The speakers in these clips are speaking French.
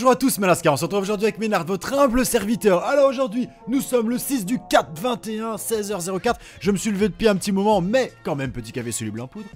bonjour à tous, Malaska, on se retrouve aujourd'hui avec Ménard, votre humble serviteur. Alors aujourd'hui, nous sommes le 6 du 4 21, 16h04. Je me suis levé de pied un petit moment, mais quand même, petit café soluble en poudre.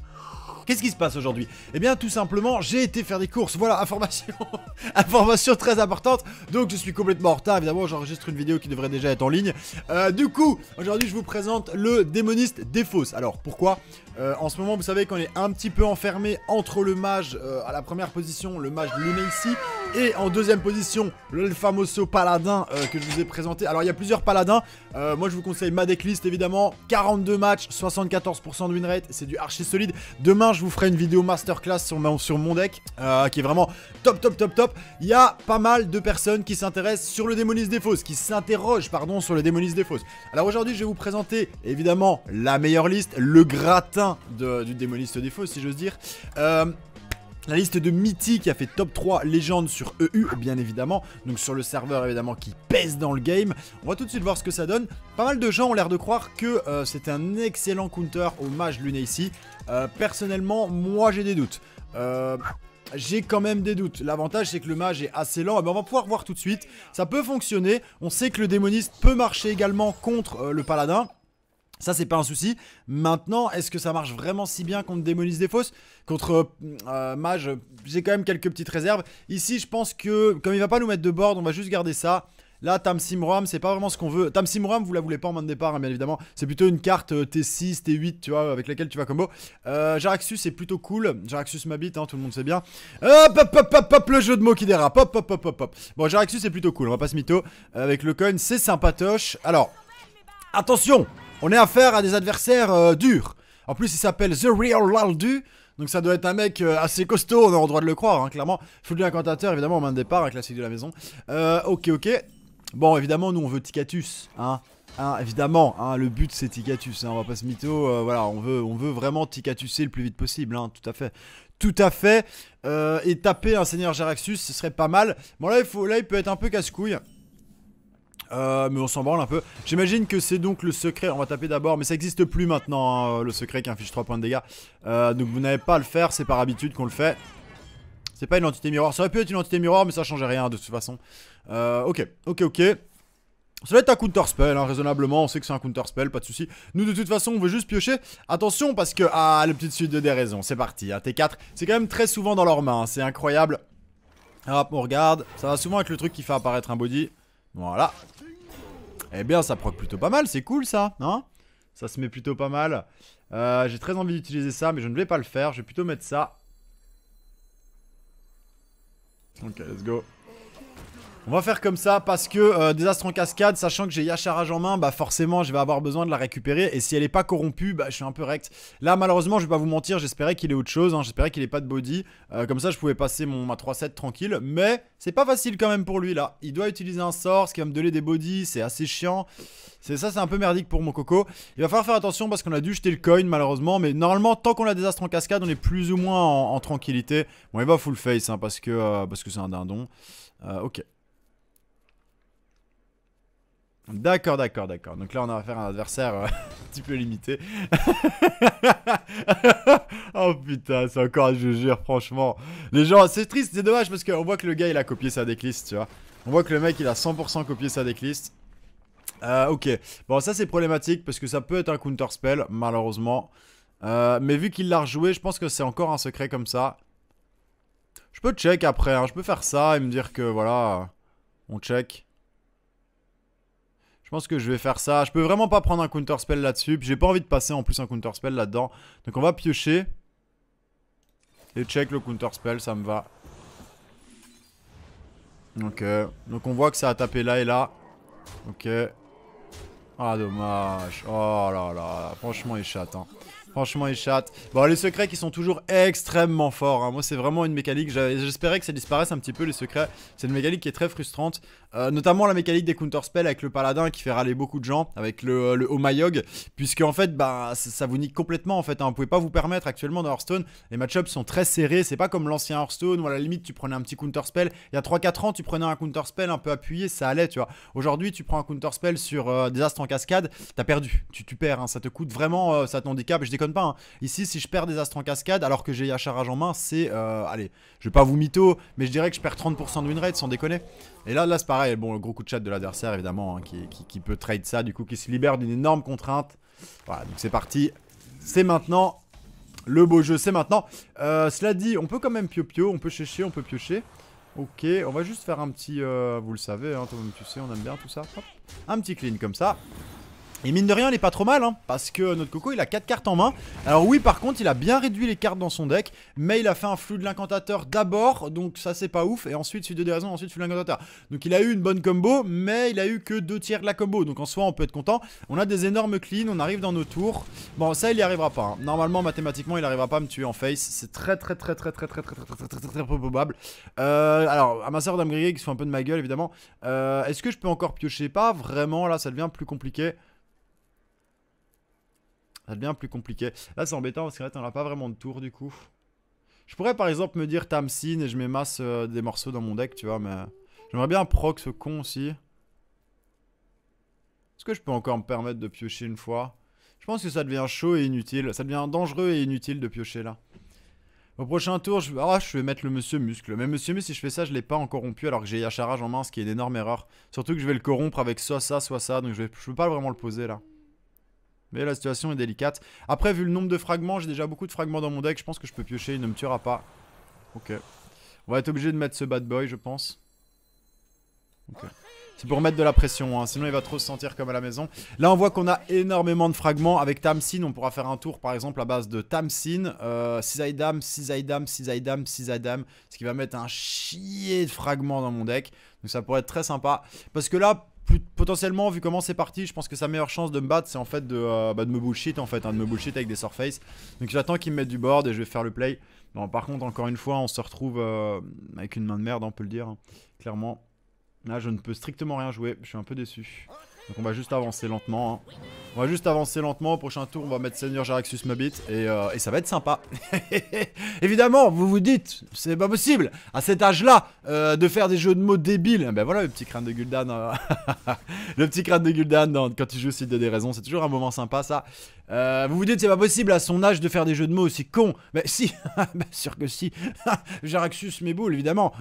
Qu'est-ce qui se passe aujourd'hui Eh bien tout simplement j'ai été faire des courses, voilà information Information très importante Donc je suis complètement en retard évidemment j'enregistre une vidéo qui devrait déjà être en ligne euh, Du coup aujourd'hui je vous présente le démoniste des fausses. Alors pourquoi euh, En ce moment vous savez qu'on est un petit peu enfermé entre le mage euh, à la première position, le mage de ici et en deuxième position, le famoso paladin euh, que je vous ai présenté. Alors, il y a plusieurs paladins. Euh, moi, je vous conseille ma decklist, évidemment. 42 matchs, 74% de winrate, C'est du archi solide. Demain, je vous ferai une vidéo masterclass sur, mon deck, euh, qui est vraiment top, top, top, top. Il y a pas mal de personnes qui s'intéressent sur le démoniste des fausses, qui s'interrogent, pardon, sur le démoniste des fausses. Alors, aujourd'hui, je vais vous présenter, évidemment, la meilleure liste, le gratin du démoniste des fausses, si j'ose dire. La liste de qui a fait top 3 légende sur EU, bien évidemment, donc sur le serveur évidemment qui pèse dans le game. On va tout de suite voir ce que ça donne. Pas mal de gens ont l'air de croire que euh, c'est un excellent counter au mage Lunacy. ici. Euh, personnellement, moi j'ai des doutes. Euh, j'ai quand même des doutes. L'avantage c'est que le mage est assez lent. Ah Et ben, on va pouvoir voir tout de suite. Ça peut fonctionner. On sait que le démoniste peut marcher également contre le paladin. Ça, c'est pas un souci. Maintenant, est-ce que ça marche vraiment si bien contre Démonise des Fosses Contre euh, euh, Mage, j'ai quand même quelques petites réserves. Ici, je pense que, comme il va pas nous mettre de board, on va juste garder ça. Là, Tam Simram c'est pas vraiment ce qu'on veut. Tam Simram vous la voulez pas en main de départ, hein, bien évidemment. C'est plutôt une carte T6, euh, T8, tu vois, avec laquelle tu vas combo. Euh, Jaraxus, c'est plutôt cool. Jaraxus m'habite, hein, tout le monde sait bien. Hop, hop, hop, hop, hop, le jeu de mots qui dérape. Hop, hop, hop, hop, hop. Bon, Jaraxus, c'est plutôt cool, on va pas se mytho. Avec le coin, c'est sympatoche. Alors, attention on est affaire à des adversaires euh, durs. En plus, il s'appelle The Real Laldu. Donc ça doit être un mec euh, assez costaud, on a le droit de le croire, hein, clairement. Faut lui un évidemment, en main de départ, un classique de la maison. Euh, ok, ok. Bon, évidemment, nous, on veut Ticatus, hein. hein évidemment, hein, le but c'est Ticatus, hein, on va pas se mytho, voilà, on veut, on veut vraiment Ticatuser le plus vite possible, tout à fait. Tout à fait. et taper un seigneur Jaraxus, ce serait pas mal. Bon là il, faut, là, il peut être un peu casse-couille. Euh, mais on s'en branle un peu. J'imagine que c'est donc le secret. On va taper d'abord, mais ça n'existe plus maintenant, hein, le secret qui inflige 3 points de dégâts. Euh, donc vous n'avez pas à le faire, c'est par habitude qu'on le fait. C'est pas une entité miroir. Ça aurait pu être une entité miroir, mais ça changeait rien de toute façon. Euh, ok, ok, ok. Ça va être un counter spell, hein, raisonnablement, on sait que c'est un counter spell, pas de souci. Nous de toute façon on veut juste piocher. Attention parce que. Ah la petite suite de des raisons, c'est parti, hein. T4, c'est quand même très souvent dans leurs mains, c'est incroyable. Hop, on regarde. Ça va souvent avec le truc qui fait apparaître un body. Voilà. Eh bien, ça proc plutôt pas mal, c'est cool ça, non hein Ça se met plutôt pas mal. Euh, j'ai très envie d'utiliser ça, mais je ne vais pas le faire. Je vais plutôt mettre ça. Ok, let's go. On va faire comme ça parce que euh, désastre en cascade, sachant que j'ai Yacharage en main, bah forcément je vais avoir besoin de la récupérer et si elle est pas corrompue, bah je suis un peu rect. Là malheureusement je vais pas vous mentir, j'espérais qu'il ait autre chose, hein. j'espérais qu'il ait pas de body, euh, comme ça je pouvais passer mon, ma 3-7 tranquille, mais c'est pas facile quand même pour lui là. Il doit utiliser un sort, ce qui va me donner des bodies, c'est assez chiant. C'est ça, c'est un peu merdique pour mon coco. Il va falloir faire attention parce qu'on a dû jeter le coin malheureusement. Mais normalement, tant qu'on a des désastre en cascade, on est plus ou moins en, tranquillité. Bon, il va full face hein, parce que euh, que c'est un dindon. ok. D'accord, d'accord, d'accord. Donc là, on a affaire à un adversaire euh, un petit peu limité. oh putain, c'est encore à jure, franchement. Les gens, c'est triste, c'est dommage parce qu'on voit que le gars, il a copié sa decklist, tu vois. On voit que le mec, il a 100% copié sa decklist. Euh, ok. Bon, ça, c'est problématique parce que ça peut être un counter spell, malheureusement. Euh, mais vu qu'il l'a rejoué, je pense que c'est encore un secret comme ça. Je peux check après, hein. je peux faire ça et me dire que voilà, on check pense que je vais faire ça. Je peux vraiment pas prendre un counter spell là-dessus. Puis j'ai pas envie de passer en plus un counter spell là-dedans. Donc on va piocher. Et check le counter spell, ça me va. Ok, donc on voit que ça a tapé là et là. Ok. Ah dommage. Oh là là, franchement il chatte. Hein. Franchement, ils chattent. Bon, les secrets qui sont toujours extrêmement forts. Hein. Moi, c'est vraiment une mécanique. J'espérais que ça disparaisse un petit peu, les secrets. C'est une mécanique qui est très frustrante. Euh, notamment la mécanique des counterspells avec le paladin qui fait râler beaucoup de gens. Avec le, euh, le Omayog. Puisque, en fait, bah, ça, vous nique complètement. En fait, hein. vous pouvez pas vous permettre actuellement dans Hearthstone. Les match-ups sont très serrés. C'est pas comme l'ancien Hearthstone où à la limite, tu prenais un petit counterspell. Il y a 3-4 ans, tu prenais un counterspell un peu appuyé. Ça allait, tu vois. Aujourd'hui, tu prends un counterspell sur euh, des astres en cascade. T'as perdu. Tu, perds. Hein. Ça te coûte vraiment. ça t'handicape. Je pas. Hein. Ici, si je perds des astres en cascade alors que j'ai Yacharage en main, c'est. Euh, allez, je vais pas vous mytho, mais je dirais que je perds 30% de winrate sans déconner. Et là, là c'est pareil. Bon, le gros coup de chat de l'adversaire, évidemment, hein, qui, qui, peut trade ça, du coup, qui se libère d'une énorme contrainte. Voilà, donc c'est parti. C'est maintenant. Le beau jeu, c'est maintenant. Euh, cela dit, on peut quand même pio-pio, on peut chercher on peut piocher. Ok, on va juste faire un petit... Euh, vous le savez, hein, tu sais, on aime bien tout ça. Un petit clean comme ça. Et mine de rien, il est pas trop mal, hein, parce que notre Coco, il a 4 cartes en main. Alors oui, par contre, il a bien réduit les cartes dans son deck, mais il a fait un flux de l'incantateur d'abord, donc ça c'est pas ouf, et ensuite suite de raisons, ensuite flux de l'incantateur. Donc il a eu une bonne combo, mais il a eu que 2 tiers de la combo, donc en soi, on peut être content. On a des énormes cleans, on arrive dans nos tours. Bon, ça, il y arrivera pas. Hein. Normalement, mathématiquement, il arrivera pas à me tuer en face. C'est très très très très très très très très très très très très probable. Euh, alors, à ma sœur très, qui se un peu de ma gueule, évidemment. Euh, est-ce que je peux encore piocher Pas vraiment, là, ça devient plus compliqué. Ça devient plus compliqué. Là, c'est embêtant parce qu'en fait, on n'a pas vraiment de tour du coup. Je pourrais par exemple me dire Tamsin et je mets euh, des morceaux dans mon deck, tu vois, mais... J'aimerais bien proc ce con aussi. Est-ce que je peux encore me permettre de piocher une fois Je pense que ça devient chaud et inutile. Ça devient dangereux et inutile de piocher là. Au prochain tour, je... Ah, je vais mettre le monsieur muscle. Mais monsieur muscle, si je fais ça, je l'ai pas encore rompu alors que j'ai Yacharage en main, ce qui est une énorme erreur. Surtout que je vais le corrompre avec soit ça, soit ça, donc je, ne je peux pas vraiment le poser là. Mais la situation est délicate. Après, vu le nombre de fragments, j'ai déjà beaucoup de fragments dans mon deck. Je pense que je peux piocher, il ne me tuera pas. Ok. On va être obligé de mettre ce bad boy, je pense. Ok. C'est pour mettre de la pression, hein. sinon il va trop se sentir comme à la maison. Là, on voit qu'on a énormément de fragments. Avec Tamsin, on pourra faire un tour, par exemple, à base de Tamsin, euh, Sizaidam, Sizaidam, Sizaidam. dam ce qui va mettre un chier de fragments dans mon deck. Donc ça pourrait être très sympa. Parce que là, potentiellement, vu comment c'est parti, je pense que sa meilleure chance de me battre, c'est en fait de, euh, bah, de me bullshit, en fait, hein, de me bullshit avec des surfaces. Donc j'attends qu'il me mette du board et je vais faire le play. Bon, par contre, encore une fois, on se retrouve euh, avec une main de merde, on peut le dire, hein, clairement. Là, je ne peux strictement rien jouer, je suis un peu déçu. Donc on va juste avancer lentement. Hein. On va juste avancer lentement. Au prochain tour, on va mettre Seigneur Jaraxus Mabit. Euh, et, ça va être sympa. Évidemment, vous vous dites, c'est pas possible à cet âge-là euh, de faire des jeux de mots débiles. Ben voilà le petit crâne de Gul'dan. Hein. le petit crâne de Gul'dan quand il joue, aussi de des raisons. C'est toujours un moment sympa ça. Euh, vous vous dites, c'est pas possible à son âge de faire des jeux de mots aussi con. Mais ben si, bien sûr que si. Jaraxus mes évidemment.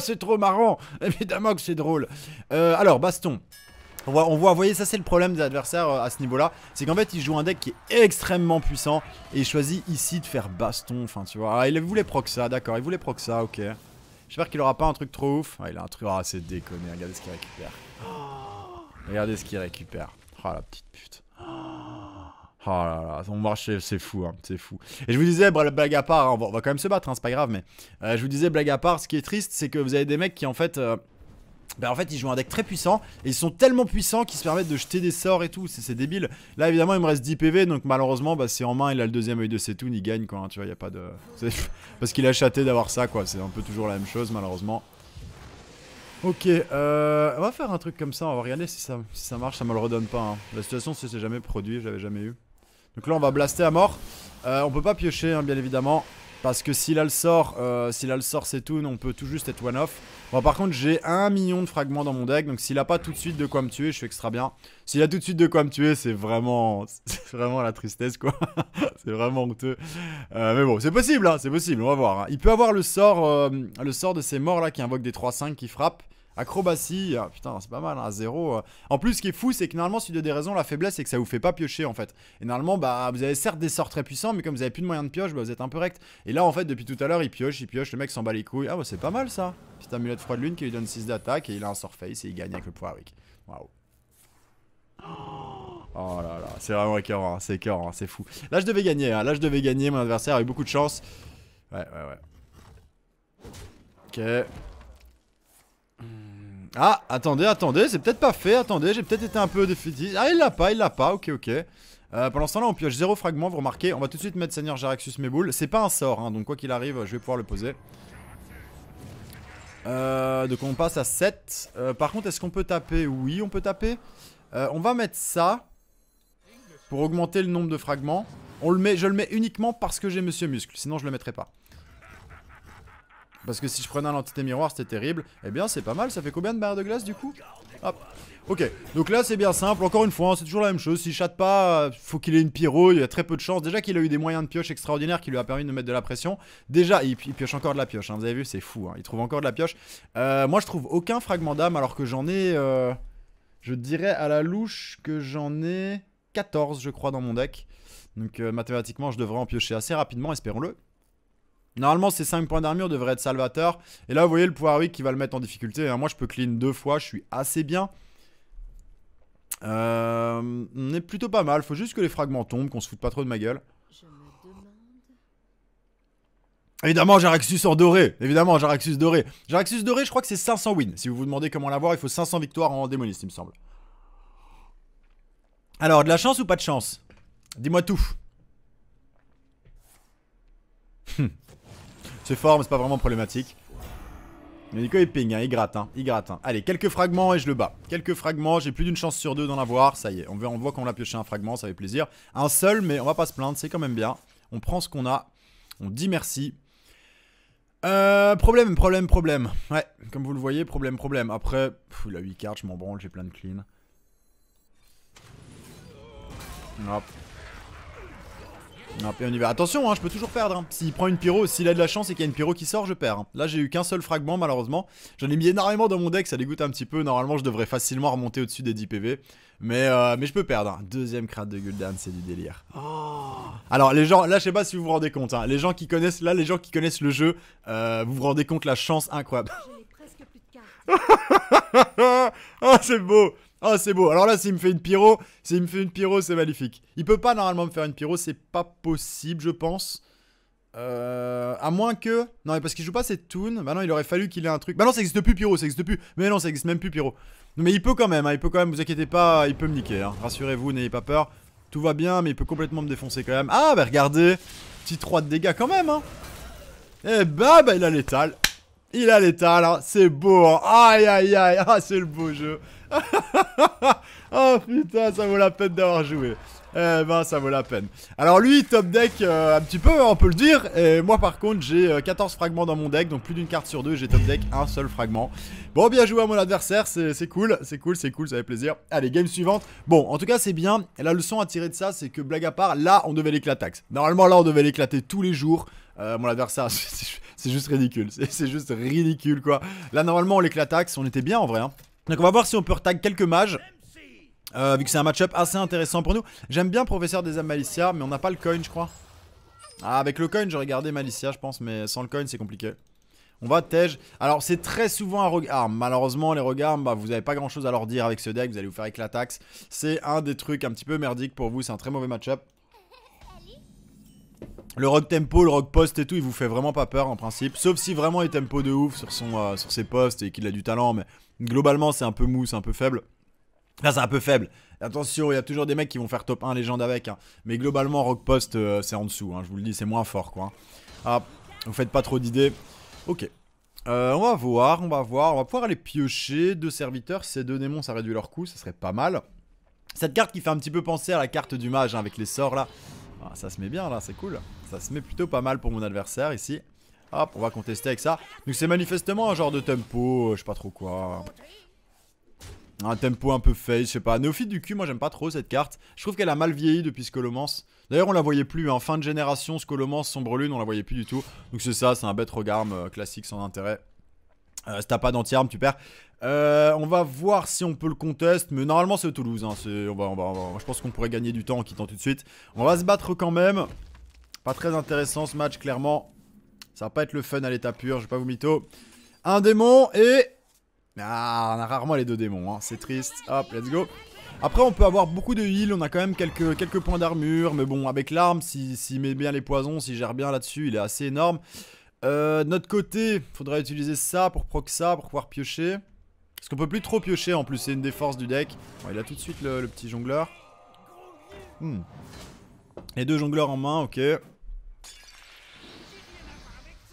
c'est trop marrant. Évidemment que c'est drôle. alors, baston. On voit, on voit, vous voyez, ça c'est le problème des adversaires euh, à ce niveau-là. C'est qu'en fait, ils jouent un deck qui est extrêmement puissant. Et ils choisissent ici de faire baston. Enfin, tu vois. Ah, il voulait proc ça, d'accord. Il voulait proc ça, ok. J'espère qu'il aura pas un truc trop ouf. Ah, il a un truc. Ah, c'est déconné. Regardez ce qu'il récupère. regardez ce qu'il récupère. Ah, oh, la petite pute. Oh là là, on marche, c'est fou, hein, c'est fou. Et je vous disais, blague à part, hein, on va, quand même se battre, hein, c'est pas grave, mais euh, je vous disais, blague à part, ce qui est triste, c'est que vous avez des mecs qui en fait. Euh, bah en fait ils jouent un deck très puissant et ils sont tellement puissants qu'ils se permettent de jeter des sorts et tout, c'est débile. Là évidemment il me reste 10 PV donc malheureusement bah c'est en main, il a le deuxième œil de Setoun, il gagne quoi, hein, tu vois, il a pas de... Parce qu'il a chaté d'avoir ça quoi, c'est un peu toujours la même chose malheureusement. Ok, euh, on va faire un truc comme ça, on va regarder si ça, ça marche, ça me le redonne pas. La hein. bah, situation s'est jamais produit, je jamais eu. Donc là on va blaster à mort, euh, on peut pas piocher hein, bien évidemment, parce que s'il a le sort, euh, s'il a le sort c'est tout, on peut tout juste être one-off. Bon par contre j'ai un million de fragments dans mon deck, donc s'il a pas tout de suite de quoi me tuer, je suis extra bien. S'il a tout de suite de quoi me tuer, c'est vraiment, vraiment la tristesse quoi. c'est vraiment honteux. Euh, mais bon, c'est possible, hein, c'est possible, on va voir. Hein. Il peut avoir le sort, euh, le sort de ces morts là qui invoquent des 3-5 qui frappent. Acrobatie, ah, putain, c'est pas mal, hein, 0. Euh. En plus, ce qui est fou, c'est que normalement, si tu des raisons, la faiblesse, c'est que ça vous fait pas piocher en fait. Et normalement, bah, vous avez certes des sorts très puissants, mais comme vous avez plus de moyens de pioche, bah, vous êtes un peu rect. Et là, en fait, depuis tout à l'heure, il pioche, il pioche, le mec s'en bat les couilles. Ah, bah, c'est pas mal ça. Petite de froid de lune qui lui donne 6 d'attaque et il a un sort face et il gagne avec le avec. Waouh. Oh là là, c'est vraiment écœurant, hein, c'est écœurant, hein, c'est fou. Là, je devais gagner, hein, là, je devais gagner, mon adversaire a eu beaucoup de chance. Ouais, ouais, ouais. Ok. Ah, attendez, attendez, c'est peut-être pas fait, attendez, j'ai peut-être été un peu défaitiste. Ah, il l'a pas, il l'a pas, ok, ok. Euh, pendant ce temps-là, on pioche 0 fragment, vous remarquez. On va tout de suite mettre Seigneur Jaraxus Méboul C'est pas un sort, hein, donc quoi qu'il arrive, je vais pouvoir le poser. Euh, donc on passe à 7. Euh, par contre, est-ce qu'on peut taper Oui, on peut taper. on va mettre ça pour augmenter le nombre de fragments. On le met, je le mets uniquement parce que j'ai Monsieur Muscle, sinon je le mettrai pas. Parce que si je prenais l'entité miroir, c'était terrible. Eh bien, c'est pas mal. Ça fait combien de barres de glace, du coup Hop. Ah, ok, donc là c'est bien simple, encore une fois, hein, c'est toujours la même chose, s'il chatte pas, faut qu'il ait une pyro, il y a très peu de chance, déjà qu'il a eu des moyens de pioche extraordinaires qui lui a permis de mettre de la pression, déjà il, pioche encore de la pioche, hein. vous avez vu c'est fou, hein. il trouve encore de la pioche, euh, moi je trouve aucun fragment d'âme alors que j'en ai, euh, je dirais à la louche que j'en ai 14 je crois dans mon deck, donc euh, mathématiquement je devrais en piocher assez rapidement, espérons-le, Normalement, ces 5 points d'armure devraient être salvateurs. Et là, vous voyez le pouvoir qui va le mettre en difficulté. Hein. Moi, je peux clean deux fois, je suis assez bien. Euh, on est plutôt pas mal. Faut juste que les fragments tombent, qu'on se foute pas trop de ma gueule. Évidemment, Jaraxus en doré. Évidemment, Jaraxus doré. Jaraxus doré, je crois que c'est 500 wins. Si vous vous demandez comment l'avoir, il faut 500 victoires en démoniste, il me semble. Alors, de la chance ou pas de chance Dis-moi tout. Hum. C'est fort, mais c'est pas vraiment problématique. Mais Nico, il ping, hein, il gratte, hein, il gratte. Hein. Allez, quelques fragments et je le bats. Quelques fragments, j'ai plus d'une chance sur deux d'en avoir. Ça y est, on, voit qu'on l'a pioché un fragment, ça fait plaisir. Un seul, mais on va pas se plaindre, c'est quand même bien. On prend ce qu'on a, on dit merci. Euh, problème, problème, problème. Ouais, comme vous le voyez, problème, problème. Après, la 8 cartes, je m'en branle, j'ai plein de clean. Hop. Attention, hein, je peux toujours perdre. Hein. S'il prend une pyro, s'il a de la chance et qu'il y a une pyro qui sort, je perds. Hein. Là, j'ai eu qu'un seul fragment, malheureusement. J'en ai mis énormément dans mon deck, ça dégoûte un petit peu. Normalement, je devrais facilement remonter au-dessus des 10 PV. Mais, euh, mais je peux perdre. Deuxième crâne de Gul'dan, c'est du délire. Oh. Alors, les gens, là, je sais pas si vous vous rendez compte. Les gens qui connaissent, là, les gens qui connaissent le jeu, euh, vous vous rendez compte la chance incroyable. cartes. oh, c'est beau Oh, c'est beau. Alors là, s'il me fait une pyro, s'il me fait une pyro, c'est magnifique. Il peut pas normalement me faire une pyro, c'est pas possible, je pense. Euh, à moins que... Non, mais parce qu'il joue pas cette tune. Bah non, il aurait fallu qu'il ait un truc. Bah non, ça existe plus pyro, ça existe plus. Mais non, ça existe même plus pyro. mais il peut quand même, hein, il peut quand même, vous inquiétez pas, il peut me niquer. Hein. Rassurez-vous, n'ayez pas peur. Tout va bien, mais il peut complètement me défoncer quand même. Ah, bah regardez, petit 3 de dégâts quand même. Hein. Eh bah, bah il a l'étal. Il a l'étal, hein. c'est beau. Hein. Aïe, aïe, aïe, ah, c'est le beau jeu. oh putain, ça vaut la peine d'avoir joué. Eh ben, ça vaut la peine. Alors lui, top deck euh, un petit peu, hein, on peut le dire. Et moi, par contre, j'ai 14 euh, fragments dans mon deck, donc plus d'une carte sur deux, j'ai top deck un seul fragment. Bon, bien joué à mon adversaire, c'est cool, c'est cool, c'est cool, ça fait plaisir. Allez, game suivante. Bon, en tout cas, c'est bien. la leçon à tirer de ça, c'est que blague à part, là, on devait l'éclataxe. Normalement, là, on devait l'éclater tous les jours. Euh, mon adversaire, c'est juste ridicule, c'est juste ridicule, quoi. Là, normalement, on l'éclataxe, on était bien en vrai, hein. Donc on va voir si on peut retag quelques mages. Euh, vu que c'est un match-up assez intéressant pour nous. J'aime bien Professeur des âmes Malicia, mais on n'a pas le coin, je crois. Ah, avec le coin, j'aurais gardé Malicia, je pense, mais sans le coin, c'est compliqué. On va Tej. Alors, c'est très souvent un regard. Ah, malheureusement, les regards, bah, vous n'avez pas grand-chose à leur dire avec ce deck. Vous allez vous faire taxe. C'est un des trucs un petit peu merdiques pour vous. C'est un très mauvais match-up. Le rock tempo, le rock post et tout, il vous fait vraiment pas peur en principe. Sauf si vraiment il tempo de ouf sur, son, euh, sur ses postes et qu'il a du talent. Mais globalement, c'est un peu mou, c'est un peu faible. Là, c'est un peu faible. Attention, il y a toujours des mecs qui vont faire top 1 légende avec. Hein. Mais globalement, rock post, euh, c'est en dessous. Hein, je vous le dis, c'est moins fort quoi. Ah, vous faites pas trop d'idées. Ok. Euh, on va voir, on va voir. On va pouvoir aller piocher deux serviteurs. ces deux démons, ça réduit leur coût, ça serait pas mal. Cette carte qui fait un petit peu penser à la carte du mage hein, avec les sorts là. Ah, ça se met bien là, c'est cool. Ça se met plutôt pas mal pour mon adversaire ici. Hop, on va contester avec ça. Donc c'est manifestement un genre de tempo, euh, je sais pas trop quoi. Un tempo un peu face, je sais pas. Néophyte du cul, moi j'aime pas trop cette carte. Je trouve qu'elle a mal vieilli depuis Scolomance. D'ailleurs on la voyait plus, en hein. fin de génération, Scolomance, Sombre Lune, on la voyait plus du tout. Donc c'est ça, c'est un bête regarde, euh, classique sans intérêt. Euh, si t'as pas d'anti-arme, tu perds. Euh, on va voir si on peut le conteste, mais normalement c'est Toulouse. Je pense qu'on pourrait gagner du temps en quittant tout de suite. On va se battre quand même. Pas très intéressant ce match, clairement. Ça va pas être le fun à l'état pur, je vais pas vous mytho. Un démon et... Ah, on a rarement les deux démons, hein. c'est triste. Hop, let's go. Après, on peut avoir beaucoup de heal, on a quand même quelques, points d'armure, mais bon, avec l'arme, s'il si met bien les poisons, s'il gère bien là-dessus, il est assez énorme. Euh, de notre côté, Faudrait utiliser ça pour proc ça, pour pouvoir piocher. Parce qu'on peut plus trop piocher en plus, c'est une des forces du deck. il a tout de suite le, petit jongleur. Hmm. Et deux jongleurs en main, ok.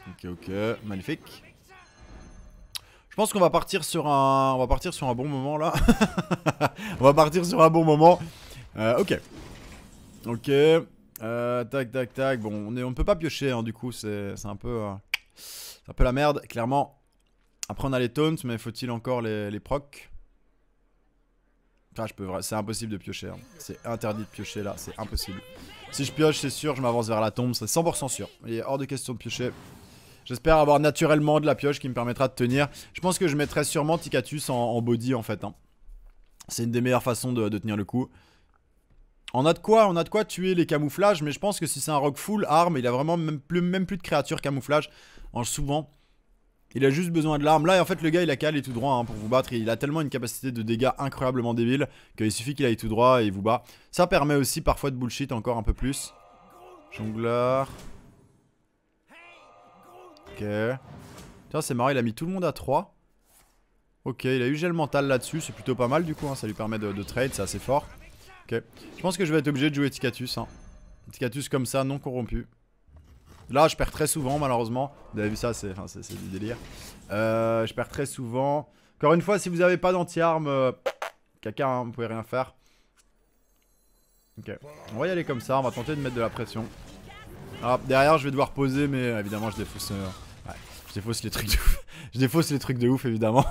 Ok, ok, magnifique. Je pense qu'on va partir sur un, on va partir sur un bon moment là. on va partir sur un bon moment. Euh, ok, ok. Euh, tac, tac, tac. Bon, on ne peut pas piocher hein, du coup, c'est un peu, euh, un peu la merde, clairement. Après, on a les taunts, mais faut-il encore les, procs je C'est impossible de piocher. Hein. C'est interdit de piocher là, c'est impossible. Si je pioche, c'est sûr, je m'avance vers la tombe, c'est 100% sûr. Il est hors de question de piocher. J'espère avoir naturellement de la pioche qui me permettra de tenir. Je pense que je mettrai sûrement Ticatus en, body en fait. Hein. C'est une des meilleures façons de, tenir le coup. On a de quoi, on a de quoi tuer les camouflages, mais je pense que si c'est un rock full arme, il a vraiment même plus, même plus de créatures camouflage. En souvent, il a juste besoin de l'arme. Là, en fait, le gars, il a qu'à aller tout droit hein, pour vous battre. il a tellement une capacité de dégâts incroyablement débile qu'il suffit qu'il aille tout droit et il vous bat. Ça permet aussi parfois de bullshit encore un peu plus. Jongleur. Ok. Tiens, c'est marrant, il a mis tout le monde à 3. Ok, il a eu gel mental là-dessus, c'est plutôt pas mal du coup, hein. ça lui permet de, de trade, c'est assez fort. Ok, je pense que je vais être obligé de jouer Ticatus. Hein. Ticatus comme ça, non corrompu. Là, je perds très souvent, malheureusement. Vous avez vu ça, c'est du délire. Euh, je perds très souvent. Encore une fois, si vous n'avez pas danti armes euh, caca, hein, vous pouvez rien faire. Ok, on va y aller comme ça, on va tenter de mettre de la pression. Ah, derrière, je vais devoir poser, mais euh, évidemment, je défausse, ouais, je les trucs de ouf. je défausse les trucs de ouf, évidemment.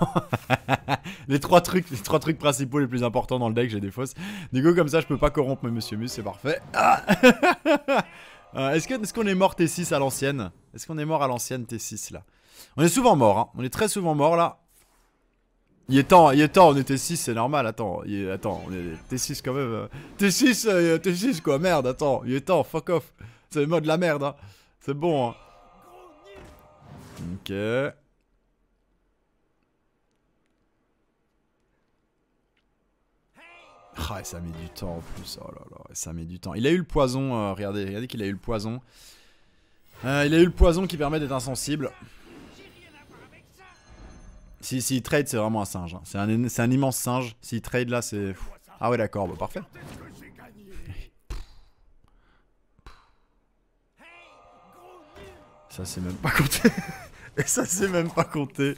les, trois trucs, les trois trucs principaux les plus importants dans le deck, je les défausse. Du coup, comme ça, je peux pas corrompre mes Monsieur Mus, c'est parfait. Ah Euh, est-ce qu'on est, mort T6 à l'ancienne Est-ce qu'on est mort à l'ancienne T6 là On est souvent mort, hein. on est très souvent mort là. Il est temps, il est temps, on est t 6, c'est normal, attends, il attends, on est T6 quand même. T6, euh, T6 euh, quoi, merde, attends, il est temps, fuck off. C'est le mode la merde, hein. C'est bon, hein. Ok. Ah, et ça met du temps en plus. Oh là là, ça met du temps. Il a eu le poison, euh, regardez, regardez qu'il a eu le poison. Euh, il a eu le poison qui permet d'être insensible. si, si il trade, c'est vraiment un singe. Hein. C'est un, immense singe. si trade là, c'est. Ah ouais, d'accord, bah parfait. Ça, c'est même pas compté. Et ça, c'est même pas compté.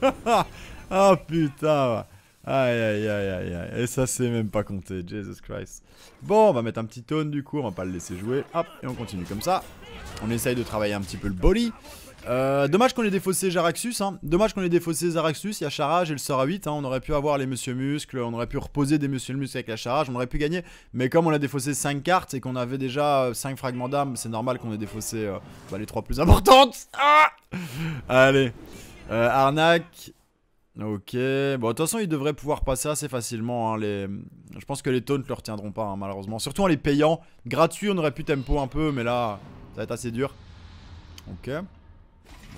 ah putain. Aïe aïe aïe aïe aïe. Et ça c'est même pas compté, Jesus Christ. Bon, on va mettre un petit tone du coup, on va pas le laisser jouer. Hop, et on continue comme ça. On essaye de travailler un petit peu le body. Euh, dommage qu'on ait défaussé Jaraxus, hein. dommage qu'on ait défaussé Jaraxus, il y a Charage et le sort à 8, hein. on aurait pu avoir les Monsieur Muscles, on aurait pu reposer des Monsieur Muscles avec la Charage, on aurait pu gagner, mais comme on a défaussé 5 cartes et qu'on avait déjà 5 euh, fragments d'âme, c'est normal qu'on ait défaussé euh, bah, les 3 plus importantes ah Allez, arnaque, Ok, bon, de toute façon, ils devraient pouvoir passer assez facilement. Hein, les... Je pense que les taunts ne le retiendront pas, hein, malheureusement. Surtout en les payant. Gratuit, on aurait pu tempo un peu, mais là, ça va être assez dur. Ok. là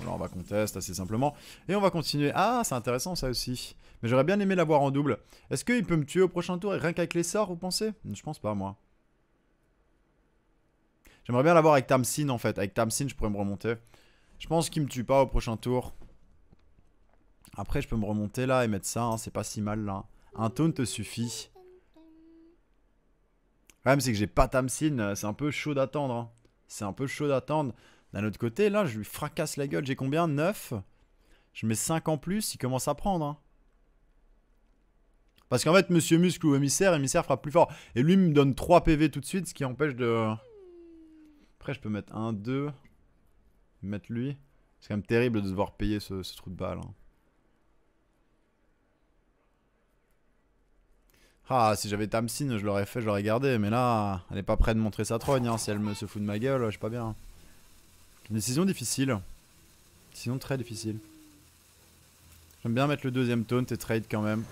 on va contester assez simplement. Et on va continuer. Ah, c'est intéressant ça aussi. Mais j'aurais bien aimé l'avoir en double. Est-ce qu'il peut me tuer au prochain tour et rien qu'avec les sorts, vous pensez Je pense pas, moi. J'aimerais bien l'avoir avec Tamsin en fait. Avec Tamsin, je pourrais me remonter. Je pense qu'il me tue pas au prochain tour. Après, je peux me remonter là et mettre ça, hein, c'est pas si mal là. Un taunt te suffit. Le problème, c'est que j'ai pas Tamsin, euh, c'est un peu chaud d'attendre. Hein. C'est un peu chaud d'attendre. D'un autre côté, là, je lui fracasse la gueule. J'ai combien 9 Je mets 5 en plus, il commence à prendre. Hein. Parce qu'en fait, Monsieur Muscle ou Émissaire, Émissaire frappe plus fort. Et lui me donne 3 PV tout de suite, ce qui empêche de... Après, je peux mettre 1, 2. Mettre lui. C'est quand même terrible de devoir payer ce, trou de balle. Ah, si j'avais Tamsin, je l'aurais fait, je l'aurais gardé. Mais là, elle n'est pas prête de montrer sa trogne. Hein. Si elle me se fout de ma gueule, je sais pas bien. Une décision difficile. Décision très difficile. J'aime bien mettre le deuxième taunt et trade quand même.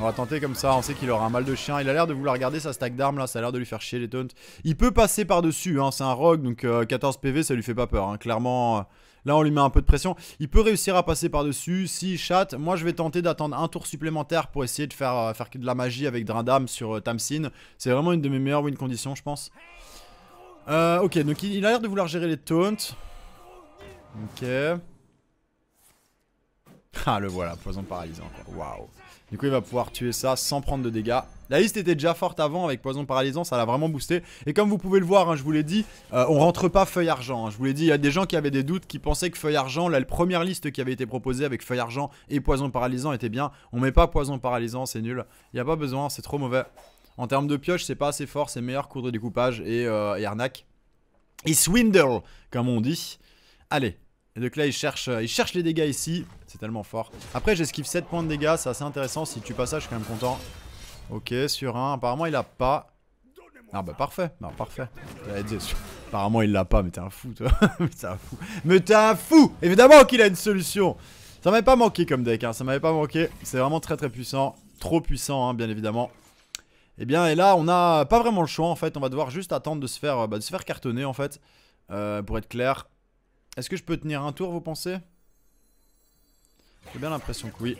On va tenter comme ça, on sait qu'il aura un mal de chien. Il a l'air de vouloir garder sa stack d'armes là, ça a l'air de lui faire chier les taunts. Il peut passer par-dessus, hein, c'est un rogue, donc 14 euh, PV ça lui fait pas peur. Hein. Clairement, euh, Là, on lui met un peu de pression. Il peut réussir à passer par-dessus. Si chatte, moi je vais tenter d'attendre un tour supplémentaire pour essayer de faire, euh, faire de la magie avec Drindam sur euh, Tamsin. C'est vraiment une de mes meilleures win conditions, je pense. Euh, ok, donc il, a l'air de vouloir gérer les taunts. Ok. Ah, le voilà, poison paralysant. Waouh. Du coup, il va pouvoir tuer ça sans prendre de dégâts. La liste était déjà forte avant avec Poison Paralysant, ça l'a vraiment boosté. Et comme vous pouvez le voir, hein, je vous l'ai dit, euh, on rentre pas Feuille Argent. Hein. Je vous l'ai dit, il y a des gens qui avaient des doutes, qui pensaient que Feuille Argent, la première liste qui avait été proposée avec Feuille Argent et Poison Paralysant était bien. On met pas Poison Paralysant, c'est nul. Il n'y a pas besoin, c'est trop mauvais. En termes de pioche, c'est pas assez fort, c'est meilleur coudre de découpage et, euh, et arnaque. swindle, comme on dit. Allez, et donc là il cherche, euh, il cherche les dégâts ici C'est tellement fort Après j'esquive 7 points de dégâts C'est assez intéressant Si tu passes ça je suis quand même content Ok, sur un. Apparemment, il a pas. Ah bah parfait, parfait. Apparemment il l'a pas, mais t'es un fou toi. mais t'es un fou. Mais t'es un fou Évidemment qu'il a une solution Ça m'avait pas manqué comme deck, hein. ça m'avait pas manqué. C'est vraiment très très puissant. Trop puissant, hein, bien évidemment. Et eh bien, et là, on a pas vraiment le choix en fait. On va devoir juste attendre de se faire, euh, bah, de se faire cartonner en fait. Euh, pour être clair. Est-ce que je peux tenir un tour, vous pensez J'ai bien l'impression que oui.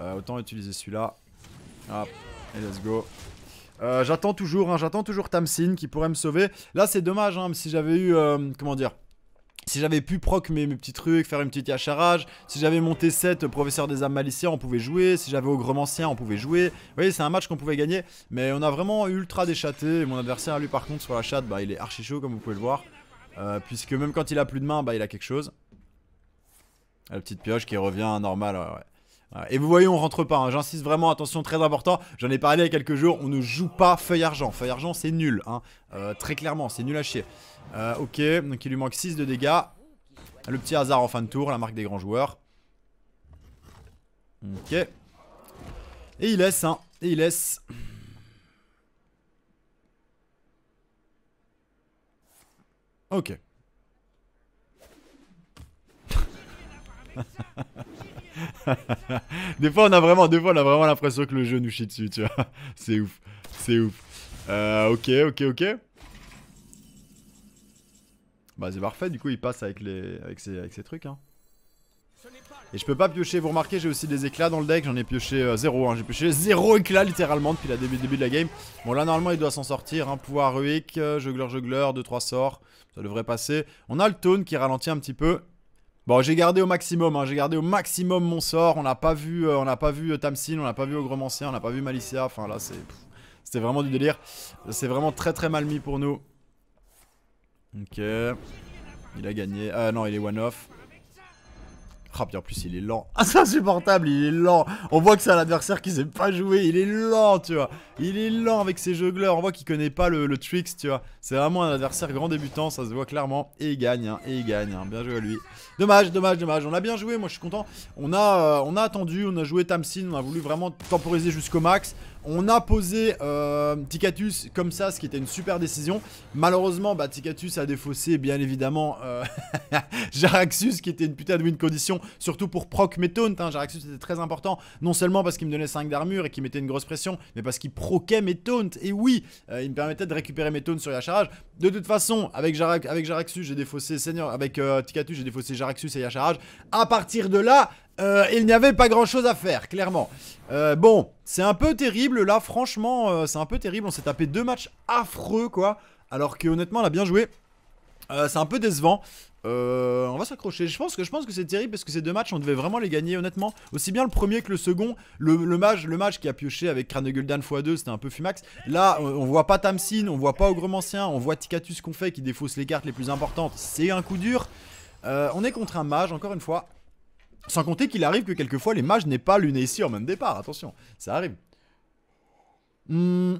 Euh, autant utiliser celui-là. Hop, et let's go. Euh, j'attends toujours, hein, j'attends toujours Tamsin qui pourrait me sauver. Là, c'est dommage, hein, si j'avais eu, euh, comment dire, si j'avais pu proc mes, mes, petits trucs, faire une petite yacharage, si j'avais monté 7 professeur des âmes maliciens, on pouvait jouer, si j'avais ogromancien, on pouvait jouer. Vous voyez, c'est un match qu'on pouvait gagner, mais on a vraiment ultra déchaté. Mon adversaire, lui, par contre, sur la chatte, bah, il est archi chaud, comme vous pouvez le voir. puisque même quand il a plus de main, bah, il a quelque chose. La petite pioche qui revient normal, ouais, ouais. Et vous voyez, on rentre pas. Hein. J'insiste vraiment, attention, très important. J'en ai parlé il y a quelques jours. On ne joue pas feuille argent. Feuille argent, c'est nul. Hein. Euh, très clairement, c'est nul à chier. Euh, ok, donc il lui manque 6 de dégâts. Le petit hasard en fin de tour, la marque des grands joueurs. Ok. Et il laisse, hein. Et il laisse. Ok. des fois, on a vraiment, des fois, a vraiment l'impression que le jeu nous chie dessus, tu vois. C'est ouf, c'est ouf. Euh, ok, ok, ok. Bah c'est parfait, du coup il passe avec, les, ses, trucs. Hein. Et je peux pas piocher, vous remarquez j'ai aussi des éclats dans le deck, j'en ai pioché 0, euh, hein. j'ai pioché zéro éclat littéralement depuis le début, de la game. Bon là normalement il doit s'en sortir, pouvoir ruic, Jugler jeugleur 2-3 sorts, ça devrait passer. On a le tone qui ralentit un petit peu, Bon, j'ai gardé au maximum, hein. j'ai gardé au maximum mon sort. On n'a pas vu, euh, on n'a pas vu euh, Tamsin, on n'a pas vu on n'a pas vu Malicia. Enfin là, c'est, c'était vraiment du délire. C'est vraiment très très mal mis pour nous. Ok. Il a gagné. Ah non, il est one off. Et en plus, il est lent. c'est insupportable, il est lent. On voit que c'est un adversaire qui sait pas jouer. Il est lent, tu vois. Il est lent avec ses jugleurs. On voit qu'il connaît pas le, tricks, tu vois. C'est vraiment un adversaire grand débutant, ça se voit clairement. Et il gagne, hein, et il gagne. Hein. Bien joué à lui. Dommage, dommage, dommage. On a bien joué, moi je suis content. On a, euh, on a attendu, on a joué Tamsin, on a voulu vraiment temporiser jusqu'au max. On a posé euh, Ticatus comme ça, ce qui était une super décision. Malheureusement, bah, Ticatus a défaussé, bien évidemment, euh, Jaraxus, qui était une putain de win condition, surtout pour proc mes Hein. Jaraxus était très important, non seulement parce qu'il me donnait 5 d'armure et qu'il mettait une grosse pression, mais parce qu'il proquait mes taunts. Et oui, euh, il me permettait de récupérer mes taunts sur Yacharage. De toute façon, avec, avec Jaraxus, j'ai défaussé Seigneur, avec Ticatus, j'ai défaussé Jaraxus et Yacharage. À partir de là, euh, il n'y avait pas grand chose à faire, clairement. Euh, bon, c'est un peu terrible là, franchement, euh, c'est un peu terrible. On s'est tapé deux matchs affreux, quoi. Alors que honnêtement, on a bien joué. c'est un peu décevant. on va s'accrocher. Je pense que que c'est terrible parce que ces deux matchs, on devait vraiment les gagner, honnêtement. Aussi bien le premier que le second. Le, mage, le match qui a pioché avec Kraneguldan x2, c'était un peu fumax. Là, on, voit pas Tamsin, on voit pas Ogremancien, on voit Ticatus qu'on fait qui défausse les cartes les plus importantes. C'est un coup dur. on est contre un mage, encore une fois, sans compter qu'il arrive que quelquefois les mages n'aient pas ici en même départ, attention, ça arrive. Hmm.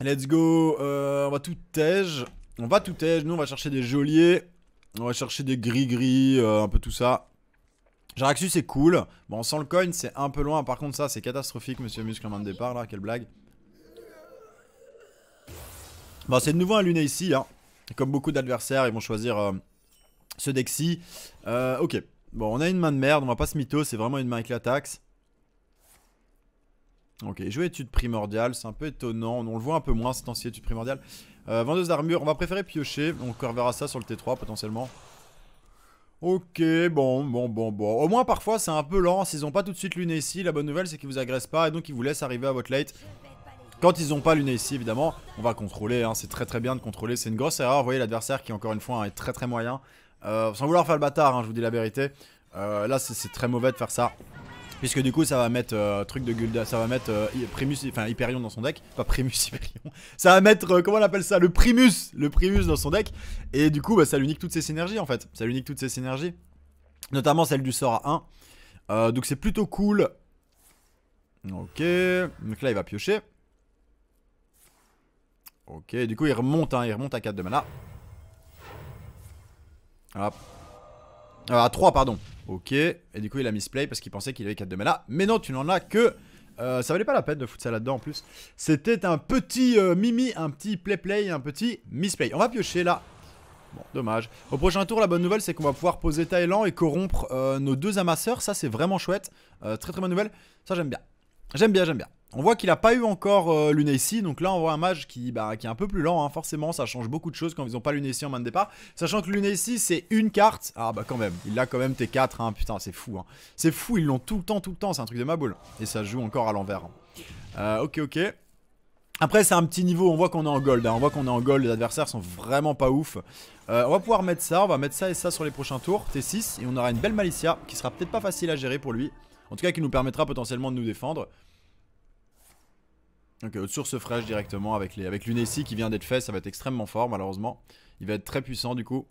Let's go, euh, on va tout tège. On va tout tège, nous on va chercher des geôliers, on va chercher des gris-gris, euh, un peu tout ça. Jaraxus c'est cool, bon sans le coin c'est un peu loin, par contre ça c'est catastrophique monsieur Muscle en main de départ là, quelle blague. Bon c'est de nouveau un Luné ici, hein. comme beaucoup d'adversaires ils vont choisir ce euh, deck-ci. ok, Bon, on a une main de merde, on va pas se mytho, c'est vraiment une main avec la taxe. Ok, jouer étude primordiale, c'est un peu étonnant. On le voit un peu moins, cette ancien étude primordiale. Euh, vendeuse d'armure, on va préférer piocher. On reverra ça sur le T3 potentiellement. Ok, bon, bon, bon, bon. Au moins parfois c'est un peu lent, s'ils ont pas tout de suite ici, la bonne nouvelle c'est qu'ils vous agressent pas et donc ils vous laissent arriver à votre late. Quand ils ont pas ici évidemment, on va contrôler, hein, c'est très très bien de contrôler, c'est une grosse erreur, vous voyez l'adversaire qui encore une fois hein, est très très moyen. Euh, sans vouloir faire le bâtard, hein, je vous dis la vérité. Euh, là, c'est très mauvais de faire ça. Puisque du coup, ça va mettre euh, truc de Gulda, ça va mettre Primus, enfin Hyperion dans son deck. Pas Primus, Hyperion. Ça va mettre, comment on appelle ça Le Primus Le Primus dans son deck. Et du coup, bah, ça lui toutes ses synergies en fait. Ça lui toutes ses synergies. Notamment celle du sort à 1. donc c'est plutôt cool. Ok. Donc là, il va piocher. Ok, du coup, il remonte, hein, il remonte à 4 de mana. Ah, à 3, pardon. Ok. Et du coup, il a play parce qu'il pensait qu'il avait 4 de mana. Mais non, tu n'en as que. Euh, ça valait pas la peine de foutre ça là-dedans en plus. C'était un petit euh, mimi, un petit play-play, un petit misplay. On va piocher là. Bon, dommage. Au prochain tour, la bonne nouvelle, c'est qu'on va pouvoir poser Thaïlande et corrompre nos deux amasseurs. Ça, c'est vraiment chouette. très très bonne nouvelle. Ça, j'aime bien. J'aime bien, j'aime bien. On voit qu'il n'a pas eu encore euh, donc là on voit un mage qui, bah, est un peu plus lent, hein. forcément ça change beaucoup de choses quand ils n'ont pas ici en main de départ. Sachant que ici, c'est une carte, ah bah quand même, il a quand même T4, hein. putain c'est fou. Hein. C'est fou, ils l'ont tout le temps, tout le temps, c'est un truc de ma boule. Et ça joue encore à l'envers. Euh, ok, ok. Après c'est un petit niveau, on voit qu'on est en gold, on voit qu'on est en gold, les adversaires sont vraiment pas ouf. Euh, on va pouvoir mettre ça, on va mettre ça et ça sur les prochains tours, T6, et on aura une belle Malicia qui sera peut-être pas facile à gérer pour lui. En tout cas qui nous permettra potentiellement de nous défendre. Ok, euh, sur source fraîche directement avec les avec qui vient d'être fait, ça va être extrêmement fort malheureusement. Il va être très puissant du coup.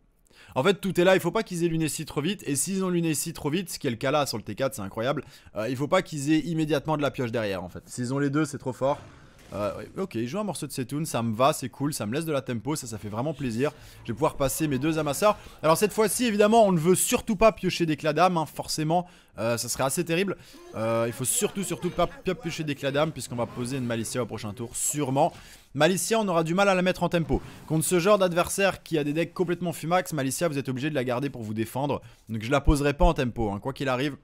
En fait, tout est là, il faut pas qu'ils aient l'Unessi trop vite, et s'ils ont l'Unessi trop vite, ce qui est le cas là sur le T4, c'est incroyable, euh, il faut pas qu'ils aient immédiatement de la pioche derrière en fait. S'ils ont les deux, c'est trop fort, euh, ok, je joue un morceau de Setun, ça me va, c'est cool, ça me laisse de la tempo, ça, ça fait vraiment plaisir. Je vais pouvoir passer mes deux amasseurs. Alors cette fois-ci, évidemment, on ne veut surtout pas piocher des d'âme, hein, forcément, euh, ça serait assez terrible. Euh, il faut surtout, surtout pas piocher des d'âme, puisqu'on va poser une Malicia au prochain tour, sûrement. Malicia, on aura du mal à la mettre en tempo. Contre ce genre d'adversaire qui a des decks complètement fumax, Malicia, vous êtes obligé de la garder pour vous défendre. Donc je la poserai pas en tempo, hein, quoi qu'il arrive.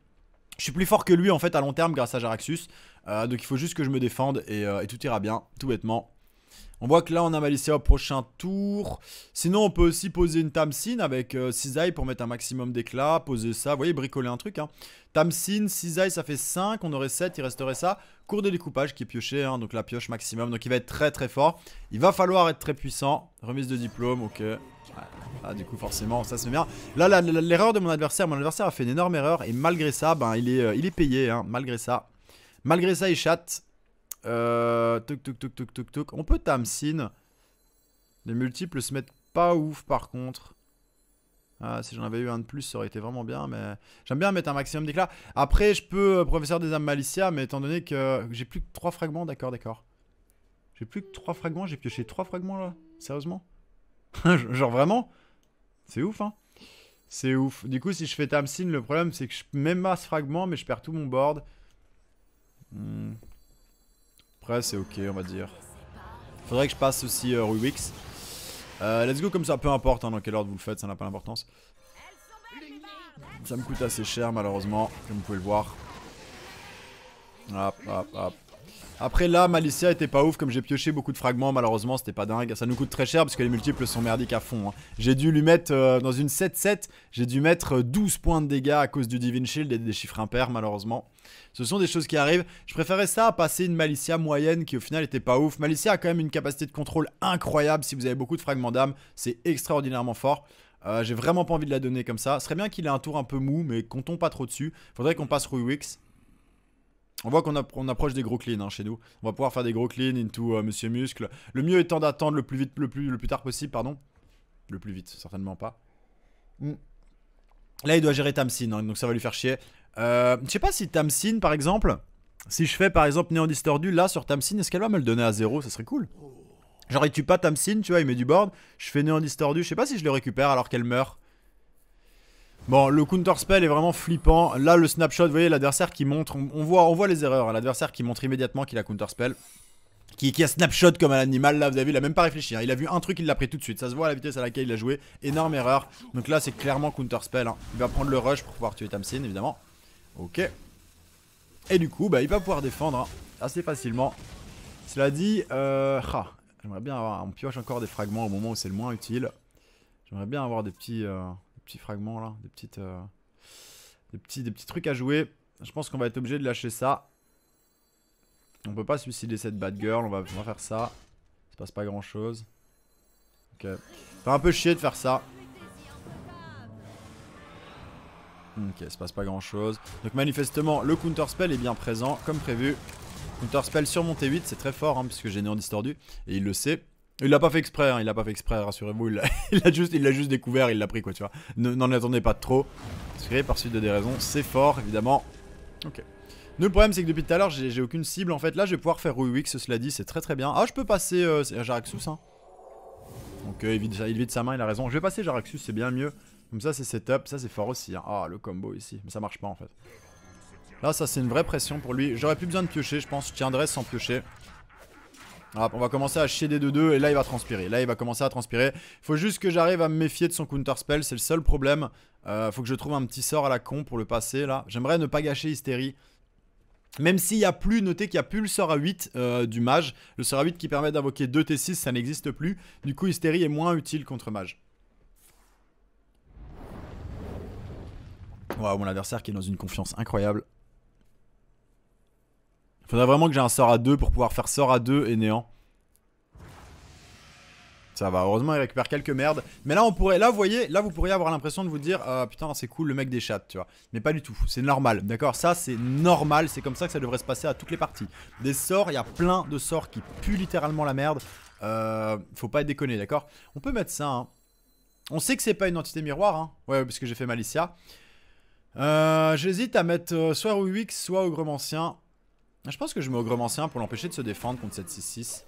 Je suis plus fort que lui en fait à long terme grâce à Jaraxus. Euh, donc il faut juste que je me défende euh, et, tout ira bien, tout bêtement. On voit que là on a Malicia au prochain tour. Sinon on peut aussi poser une Tamsin avec euh, pour mettre un maximum d'éclat, poser ça, vous voyez bricoler un truc. Hein. Tamsin, Cisaille ça fait 5, on aurait 7, il resterait ça. Cours de découpage qui est pioché, hein, donc la pioche maximum. Donc il va être très très fort. Il va falloir être très puissant. Remise de diplôme, ok. Ah, du coup, forcément, ça se met bien. Là, l'erreur de mon adversaire, mon adversaire a fait une énorme erreur. Et malgré ça, ben, il, est, euh, il est payé, hein, malgré ça. Malgré ça, il chatte. tuk, tuk, tuk, tuk, tuk, tuk. On peut Tamsin. Les multiples se mettent pas ouf, par contre. Ah, si j'en avais eu un de plus, ça aurait été vraiment bien, mais j'aime bien mettre un maximum d'éclat. Après, je peux, euh, professeur des âmes malicia, mais étant donné que j'ai plus que 3 fragments, d'accord, d'accord. J'ai plus que 3 fragments, j'ai pioché 3 fragments là Sérieusement Genre vraiment C'est ouf, hein C'est ouf. Du coup, si je fais Tamsin, le problème c'est que je mets ma ce fragment, mais je perds tout mon board. Hmm. Après, c'est ok, on va dire. Faudrait que je passe aussi euh, euh let's go comme ça, peu importe hein, dans quel ordre vous le faites, ça n'a pas d'importance. Ça me coûte assez cher malheureusement, comme vous pouvez le voir. Hop, hop, hop. Après là, Malicia était pas ouf, comme j'ai pioché beaucoup de fragments, malheureusement c'était pas dingue. Ça nous coûte très cher parce que les multiples sont merdiques à fond. Hein. J'ai dû lui mettre, euh, dans une 7-7, j'ai dû mettre 12 euh, points de dégâts à cause du Divine Shield et des chiffres impairs malheureusement. Ce sont des choses qui arrivent. Je préférais ça à passer une Malicia moyenne qui au final était pas ouf. Malicia a quand même une capacité de contrôle incroyable si vous avez beaucoup de fragments d'âme, c'est extraordinairement fort. Euh, j'ai vraiment pas envie de la donner comme ça. Ce serait bien qu'il ait un tour un peu mou, mais comptons pas trop dessus. Faudrait qu'on passe Ruiwix. On voit qu'on approche des gros cleans hein, chez nous. On va pouvoir faire des gros cleans into euh, Monsieur Muscle. Le mieux étant d'attendre le plus vite, le plus, le plus tard possible, pardon. Le plus vite, certainement pas. Mm. Là, il doit gérer Tamsin, hein, donc ça va lui faire chier. Euh, je sais pas si Tamsin, par exemple, si je fais par exemple Néon Distordu là sur Tamsin, est-ce qu'elle va me le donner à zéro Ça serait cool. Genre, il tue pas Tamsin, tu vois, il met du board. Je fais Néon Distordu, je sais pas si je le récupère alors qu'elle meurt. Bon, le counter spell est vraiment flippant. Là, le snapshot, vous voyez l'adversaire qui montre. On, voit, on voit les erreurs. Hein. L'adversaire qui montre immédiatement qu'il a counter spell. Qui, a snapshot comme un animal. Là, vous avez vu, il a même pas réfléchi. Hein. Il a vu un truc, il l'a pris tout de suite. Ça se voit la vitesse à laquelle il a joué. Énorme erreur. Donc là, c'est clairement counter spell. Hein. Il va prendre le rush pour pouvoir tuer Tamsin, évidemment. Ok. Et du coup, bah, il va pouvoir défendre assez facilement. Cela dit, euh, ah, j'aimerais bien avoir. On pioche encore des fragments au moment où c'est le moins utile. J'aimerais bien avoir des petits. Euh, petits fragments là, des petites, euh, des petits, des petits trucs à jouer. Je pense qu'on va être obligé de lâcher ça. On peut pas suicider cette bad girl, on va, faire ça. Il se passe pas grand chose. Ok. un peu chier de faire ça. Ok, il se passe pas grand chose. Donc manifestement, le counter spell est bien présent, comme prévu. Counter spell sur mon T8, c'est très fort, hein, puisque j'ai néant distordu. Et il le sait. Il l'a pas fait exprès, hein, il l'a pas fait exprès, rassurez-vous. Il l'a juste, juste découvert, il l'a pris, quoi, tu vois. N'en attendez pas trop. que par suite de des raisons, c'est fort, évidemment. Ok. le problème, c'est que depuis tout à l'heure, j'ai aucune cible, en fait. Là, je vais pouvoir faire Ruix, cela dit, c'est très très bien. Ah, je peux passer euh, Jaraxus, hein. Donc, euh, il, vide, sa main, il a raison. Je vais passer Jaraxus, c'est bien mieux. Comme ça, c'est setup, ça, c'est fort aussi. Hein. Ah, le combo ici. Mais ça marche pas, en fait. Là, ça, c'est une vraie pression pour lui. J'aurais plus besoin de piocher, je pense. Je tiendrais sans piocher. Hop, on va commencer à chier des 2-2 et là il va transpirer. Là il va commencer à transpirer. Faut juste que j'arrive à me méfier de son counter spell, c'est le seul problème. Euh, faut que je trouve un petit sort à la con pour le passer là. J'aimerais ne pas gâcher Hystérie. Même s'il n'y a plus, notez qu'il n'y a plus le sort à 8 euh, du mage. Le sort à 8 qui permet d'invoquer 2 T6, ça n'existe plus. Du coup, Hystérie est moins utile contre mage. Waouh, mon adversaire qui est dans une confiance incroyable. Faudrait vraiment que j'ai un sort à deux pour pouvoir faire sort à deux et néant. Ça va, heureusement il récupère quelques merdes. Mais là on pourrait, là vous voyez, là vous pourriez avoir l'impression de vous dire euh, putain c'est cool le mec des chats, tu vois. Mais pas du tout, c'est normal, d'accord Ça c'est normal, c'est comme ça que ça devrait se passer à toutes les parties. Des sorts, il y a plein de sorts qui puent littéralement la merde. Euh, faut pas être déconné, d'accord On peut mettre ça, hein. On sait que c'est pas une entité miroir, hein. Ouais, parce que j'ai fait Malicia. Euh, j'hésite à mettre soit Ruix, soit Augrementien. Ah, je pense que je mets Ancien pour l'empêcher de se défendre contre cette 6-6.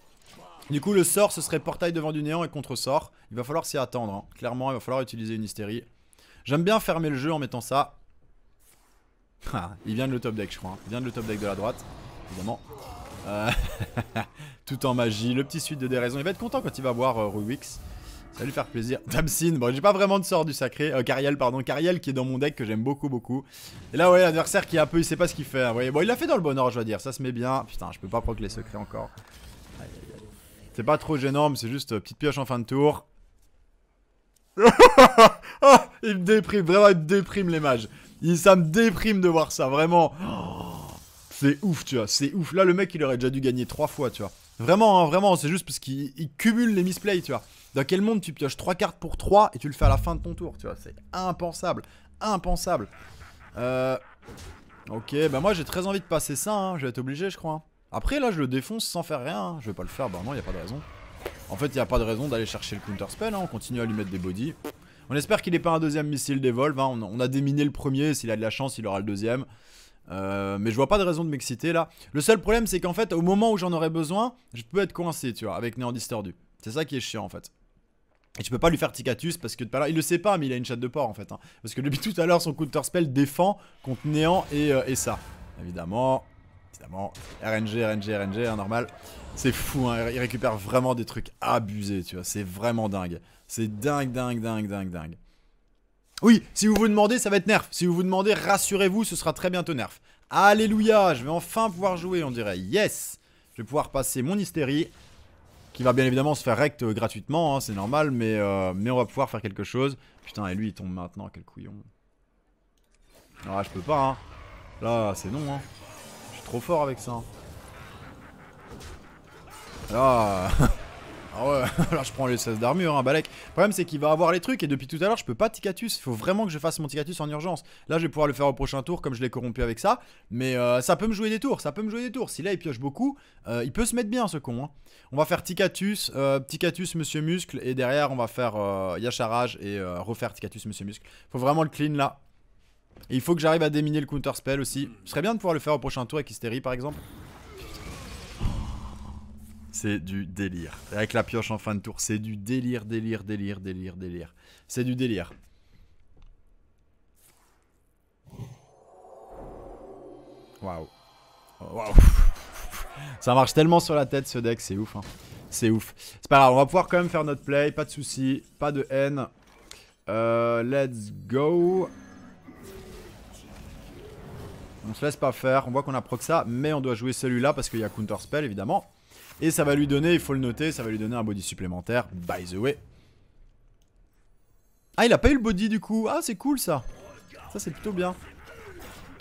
Du coup, le sort, ce serait Portail devant du néant et contre-sort. Il va falloir s'y attendre. Hein. Clairement, il va falloir utiliser une hystérie. J'aime bien fermer le jeu en mettant ça. Ah, il vient de le top deck, je crois. Hein. Il vient de le top deck de la droite, évidemment. Euh, tout en magie. Le petit suite de déraison. Il va être content quand il va voir euh, Ruwix. Ça va lui faire plaisir. Tamsin, bon, j'ai pas vraiment de sort du sacré. Euh, Cariel, pardon. Cariel qui est dans mon deck que j'aime beaucoup, beaucoup. Et là, ouais, l'adversaire qui est un peu, il sait pas ce qu'il fait. Hein, voyez. Bon, il l'a fait dans le bon ordre, je dois dire. Ça se met bien. Putain, je peux pas proc les secrets encore. C'est pas trop gênant, mais c'est juste euh, petite pioche en fin de tour. Ah, il me déprime, vraiment, il me déprime les mages. Il, ça me déprime de voir ça, vraiment. c'est ouf, tu vois, c'est ouf. Là, le mec, il aurait déjà dû gagner trois fois, tu vois. Vraiment, hein, vraiment, c'est juste parce qu'il cumule les misplays, tu vois. Dans quel monde tu pioches 3 cartes pour 3 et tu le fais à la fin de ton tour, tu vois C'est impensable, impensable. Euh... Ok, bah moi j'ai très envie de passer ça, hein, je vais être obligé je crois. Après là je le défonce sans faire rien, hein. je vais pas le faire, bah non y a pas de raison. En fait y a pas de raison d'aller chercher le counter spell, hein, on continue à lui mettre des bodies. On espère qu'il est pas un deuxième missile d'Evolve, on, a déminé le premier, s'il a de la chance il aura le deuxième. Euh, mais je vois pas de raison de m'exciter là. Le seul problème c'est qu'en fait au moment où j'en aurais besoin, je peux être coincé tu vois, avec Néandistordu. C'est ça qui est chiant en fait. Et tu peux pas lui faire Ticatus parce que de par il le sait pas, mais il a une chatte de porc en fait. Hein. parce que depuis tout à l'heure, son counterspell spell défend contre néant et, et euh, ça. Évidemment, évidemment, RNG, RNG, RNG, hein, normal. C'est fou, hein, il récupère vraiment des trucs abusés, tu vois. C'est vraiment dingue. C'est dingue, dingue, dingue, dingue, dingue. Oui, si vous vous demandez, ça va être nerf. Si vous vous demandez, rassurez-vous, ce sera très bientôt nerf. Alléluia, je vais enfin pouvoir jouer, on dirait. Yes, je vais pouvoir passer mon hystérie qui va bien évidemment se faire rect euh, gratuitement, hein, c'est normal, mais, euh, mais on va pouvoir faire quelque chose. Putain, et lui, il tombe maintenant, quel couillon. Ah, je peux pas, hein. Là, c'est non, hein. Je suis trop fort avec ça. Ah. Là... ah ouais, Alors je prends les 16 d'armure, hein, Balek. Le problème c'est qu'il va avoir les trucs et depuis tout à l'heure je peux pas Ticatus. Il faut vraiment que je fasse mon Ticatus en urgence. Là je vais pouvoir le faire au prochain tour comme je l'ai corrompu avec ça. Mais euh, ça peut me jouer des tours, ça peut me jouer des tours. Si là il pioche beaucoup, il peut se mettre bien ce con. Hein. On va faire Ticatus, euh, Ticatus Monsieur Muscle. Et derrière, on va faire euh, Yacharage et euh, refaire Ticatus Monsieur Muscle. Faut vraiment le clean là. il faut que j'arrive à déminer le counter spell aussi. Ce serait bien de pouvoir le faire au prochain tour avec Hystérie par exemple. C'est du délire. Avec la pioche en fin de tour, c'est du délire, délire, délire, délire, délire. C'est du délire. Waouh. Waouh. Ça marche tellement sur la tête ce deck, c'est ouf. Hein. C'est ouf. C'est pas grave, on va pouvoir quand même faire notre play. Pas de soucis, pas de haine. Euh, let's go. On se laisse pas faire. On voit qu'on a ça, mais on doit jouer celui-là parce qu'il y a counter spell évidemment. Et ça va lui donner, il faut le noter, ça va lui donner un body supplémentaire. By the way. Ah, il a pas eu le body du coup. Ah, c'est cool ça. Ça, c'est plutôt bien.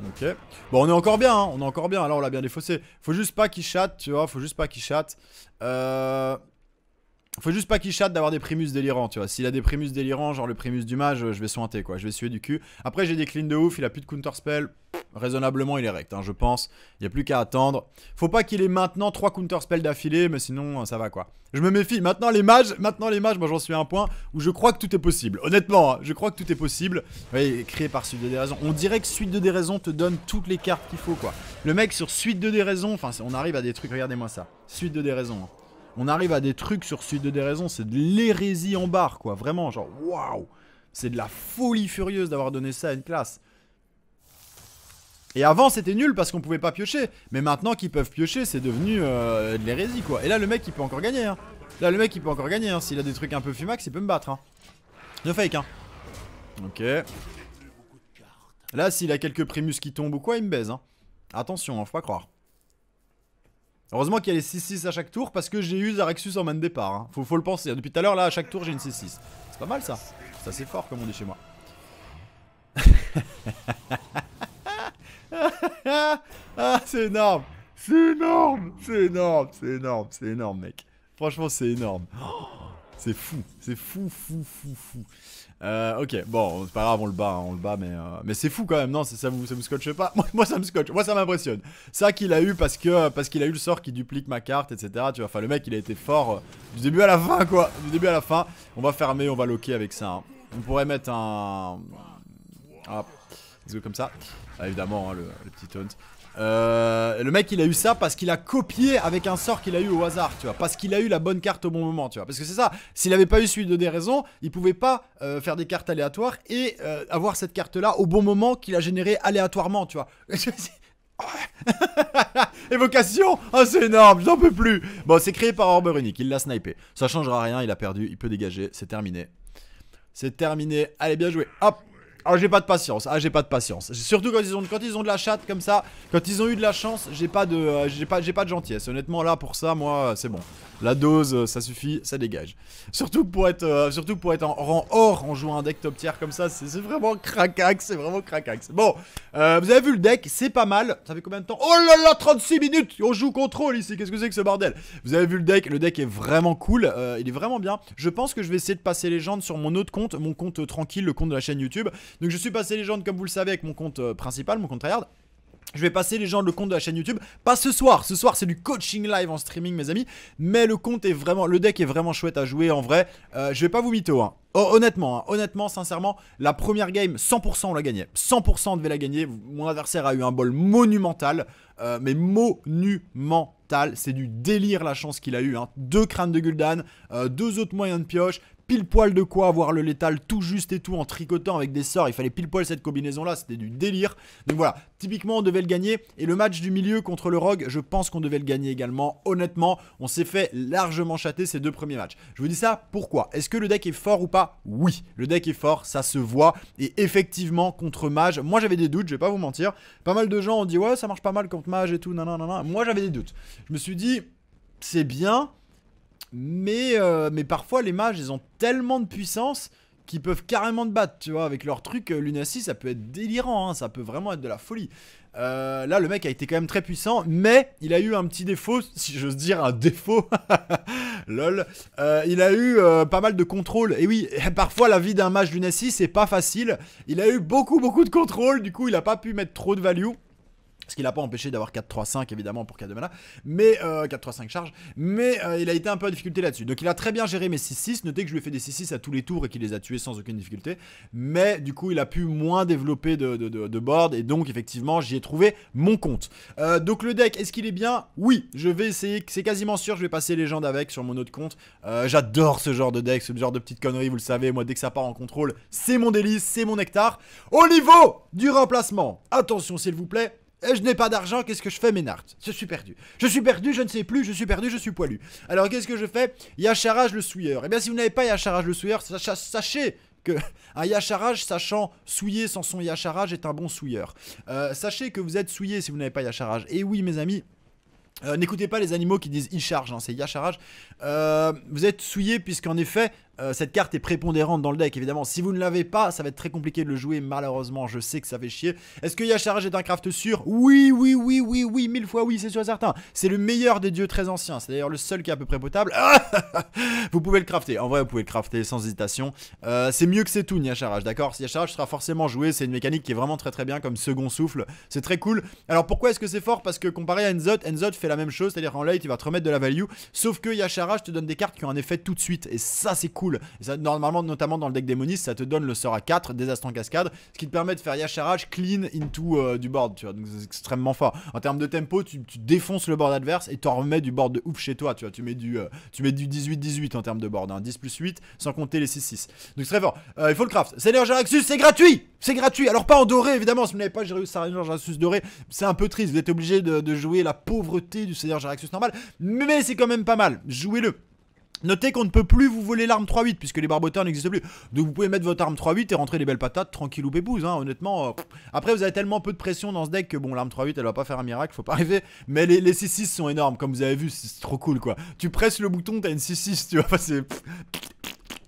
Ok. Bon, on est encore bien, hein. on est encore bien. alors on l'a bien défaussé. Faut juste pas qu'il chatte, tu vois. Faut juste pas qu'il chatte. Euh, faut juste pas qu'il chatte d'avoir des primus délirants, tu vois. S'il a des primus délirants, genre le primus du mage, euh, je vais sointer, quoi. Je vais suer du cul. Après, j'ai des cleans de ouf, il a plus de counterspell raisonnablement il est rect, hein. je pense. Il n'y a plus qu'à attendre. Faut pas qu'il ait maintenant 3 counterspells d'affilée, mais sinon euh, ça va quoi. Je me méfie. Maintenant les mages, maintenant les mages, moi j'en suis à un point où je crois que tout est possible. Honnêtement, hein, je crois que tout est possible. voyez créé par Suite de Déraison. On dirait que Suite de Déraison te donne toutes les cartes qu'il faut quoi. Le mec sur Suite de Déraison, enfin on arrive à des trucs, regardez-moi ça. Suite de Déraison. Hein. On arrive à des trucs sur Suite de Déraison, c'est de l'hérésie en barre quoi. Vraiment, genre waouh. C'est de la folie furieuse d'avoir donné ça à une classe. Et avant c'était nul parce qu'on pouvait pas piocher. Mais maintenant qu'ils peuvent piocher, c'est devenu euh, de l'hérésie quoi. Et là le mec il peut encore gagner. Hein. Là le mec il peut encore gagner. Hein. S'il a des trucs un peu fumax, il peut me battre. Hein. fake hein. Ok. Là s'il a quelques primus qui tombent ou quoi, il me baise. Hein. Attention, faut pas croire. Heureusement qu'il y a les 6-6 à chaque tour parce que j'ai eu Zaraxus en main de départ. Faut, le penser. Depuis tout à l'heure là à chaque tour j'ai une 6-6. C'est pas mal ça. Ça c'est fort comme on dit chez moi. ah, c'est énorme C'est énorme C'est énorme C'est énorme C'est énorme, mec. Franchement, c'est énorme. c'est fou. C'est fou, fou, fou, fou. Euh, ok, bon, c'est pas grave, on le bat, on le bat, mais, mais c'est fou quand même, non, ça, ça, vous, ça vous scotche pas moi, moi, ça me scotche, moi ça m'impressionne. Ça qu'il a eu parce que parce qu'il a eu le sort qui duplique ma carte, etc. Tu vois, enfin le mec il a été fort du début à la fin quoi, du début à la fin. On va fermer, on va loquer avec ça. On pourrait mettre un... hop, go comme ça. Ah, évidemment, hein, le, petit taunt. Euh, le mec il a eu ça parce qu'il a copié avec un sort qu'il a eu au hasard, tu vois. Parce qu'il a eu la bonne carte au bon moment, tu vois. Parce que c'est ça, s'il avait pas eu celui de des raisons, il pouvait pas euh, faire des cartes aléatoires et euh, avoir cette carte là au bon moment qu'il a généré aléatoirement, tu vois. Évocation ah, c'est énorme, j'en peux plus Bon c'est créé par Orbe unique, il l'a snipé. Ça changera rien, il a perdu, il peut dégager, c'est terminé. C'est terminé, allez bien joué, hop ah j'ai pas de patience. Ah, j'ai pas de patience. Surtout quand ils ont, quand ils ont de la chatte comme ça, quand ils ont eu de la chance, j'ai pas de, euh, j'ai pas, j'ai pas de gentillesse. Honnêtement, là pour ça, moi, euh, c'est bon. La dose, euh, ça suffit, ça dégage. Surtout pour être, surtout pour être en rang or en jouant un deck top tier comme ça, c'est vraiment cracax, c'est vraiment cracax. Bon, vous avez vu le deck, c'est pas mal. Ça fait combien de temps Oh là là, 36 minutes. On joue contrôle ici. Qu'est-ce que c'est que ce bordel Vous avez vu le deck, le deck est vraiment cool. il est vraiment bien. Je pense que je vais essayer de passer légende sur mon autre compte, mon compte tranquille, le compte de la chaîne YouTube. Donc je suis passé les gens comme vous le savez avec mon compte euh, principal, mon compte tryhard. Je vais passer les gens le compte de la chaîne YouTube. Pas ce soir. Ce soir, c'est du coaching live en streaming, mes amis. Mais le compte est vraiment, le deck est vraiment chouette à jouer en vrai. Euh, je vais pas vous mytho. Hein. Oh, honnêtement, hein. honnêtement, sincèrement, la première game, 100% on l'a gagné. 100% on devait la gagner. Mon adversaire a eu un bol monumental. Euh, mais monumental. C'est du délire la chance qu'il a eu. Hein. Deux crânes de Gul'dan, deux autres moyens de pioche, pile poil de quoi avoir le létal tout juste et tout en tricotant avec des sorts. Il fallait pile poil cette combinaison là, c'était du délire. Donc voilà, typiquement on devait le gagner. Et le match du milieu contre le Rogue, je pense qu'on devait le gagner également. Honnêtement, on s'est fait largement chater ces deux premiers matchs. Je vous dis ça pourquoi Est-ce que le deck est fort ou pas Oui, le deck est fort, ça se voit. Et effectivement, contre Mage, moi j'avais des doutes, je vais pas vous mentir. Pas mal de gens ont dit ouais, ça marche pas mal contre Mage et tout, non, non, non, non. Moi j'avais des doutes. Je me suis dit, c'est bien, mais, euh, mais parfois, les mages, ils ont tellement de puissance qu'ils peuvent carrément te battre, tu vois. Avec leur truc, euh, Lunacy, ça peut être délirant, hein. ça peut vraiment être de la folie. Euh, là, le mec a été quand même très puissant, mais il a eu un petit défaut, si j'ose dire un défaut. Lol. il a eu pas mal de contrôle. Et oui, parfois la vie d'un mage Lunacy, c'est pas facile. Il a eu beaucoup, beaucoup de contrôle, du coup, il a pas pu mettre trop de value. Ce qui l'a pas empêché d'avoir 4-3-5 évidemment pour 4 mais 4-3-5 euh, charge, mais euh, il a été un peu en difficulté là-dessus. Donc il a très bien géré mes 6-6, notez que je lui ai fait des 6-6 à tous les tours et qu'il les a tués sans aucune difficulté, mais du coup il a pu moins développer de, de, board et donc effectivement j'y ai trouvé mon compte. Euh, donc le deck, est-ce qu'il est bien Oui, je vais essayer, c'est quasiment sûr, je vais passer les légende avec sur mon autre compte. J'adore ce genre de deck, ce genre de petite connerie, vous le savez, moi dès que ça part en contrôle, c'est mon délice, c'est mon nectar. Au niveau du remplacement, attention s'il vous plaît, eh, je n'ai pas d'argent, qu'est-ce que je fais, Ménard Je suis perdu. Je suis perdu, je ne sais plus, je suis perdu, je suis poilu. Alors qu'est-ce que je fais Yacharage le souilleur. Eh bien, si vous n'avez pas Yacharage le souilleur, sachez que un yacharage sachant souiller sans son yacharage est un bon souilleur. Euh, sachez que vous êtes souillé si vous n'avez pas yacharage. Et oui, mes amis. Euh, n'écoutez pas les animaux qui disent ils charge, hein, c'est yacharage. Euh, vous êtes souillé puisqu'en effet, euh, cette carte est prépondérante dans le deck, évidemment. Si vous ne l'avez pas, ça va être très compliqué de le jouer, malheureusement. Je sais que ça fait chier. Est-ce que Yasharaj est un craft sûr Oui, oui, oui, oui, oui, mille fois oui, c'est sûr et certain. C'est le meilleur des dieux très anciens. C'est d'ailleurs le seul qui est à peu près potable. vous pouvez le crafter. En vrai, vous pouvez le crafter sans hésitation. Euh, c'est mieux que c'est tout, Yasharaj, d'accord Yasharaj sera forcément joué. C'est une mécanique qui est vraiment très très bien comme second souffle. C'est très cool. Alors pourquoi est-ce que c'est fort Parce que comparé à Enzot, Enzot fait la même chose. C'est-à-dire en late, il va te remettre de la value. Sauf que Yasharaj te donne des cartes qui ont un effet tout de suite. Et ça, c'est cool et ça, normalement, notamment dans le deck démoniste, ça te donne le sort à 4, désastre en cascade, ce qui te permet de faire Yacharage clean into euh, du board, tu vois. Donc c'est extrêmement fort. En termes de tempo, tu, tu défonces le board adverse et t'en remets du board de ouf chez toi, tu vois. Tu mets du, euh, du 18-18 en termes de board, hein, 10 plus 8, sans compter les 6-6. Donc c'est très fort. Euh, il faut le craft. Seigneur Jaraxus, c'est gratuit C'est gratuit Alors pas en doré, évidemment, si vous n'avez pas Seigneur Jaraxus doré, c'est un peu triste. Vous êtes obligé de, de, jouer la pauvreté du Seigneur Jaraxus normal, mais c'est quand même pas mal. Jouez-le Notez qu'on ne peut plus vous voler l'arme 3-8 puisque les barboteurs n'existent plus. Donc vous pouvez mettre votre arme 3-8 et rentrer les belles patates tranquille ou pépouze. Hein, honnêtement, euh, après vous avez tellement peu de pression dans ce deck que bon, l'arme 3-8 elle va pas faire un miracle, faut pas rêver. Mais les, les 6-6 sont énormes, comme vous avez vu, c'est trop cool quoi. Tu presses le bouton, t'as une 6-6, tu vas passer.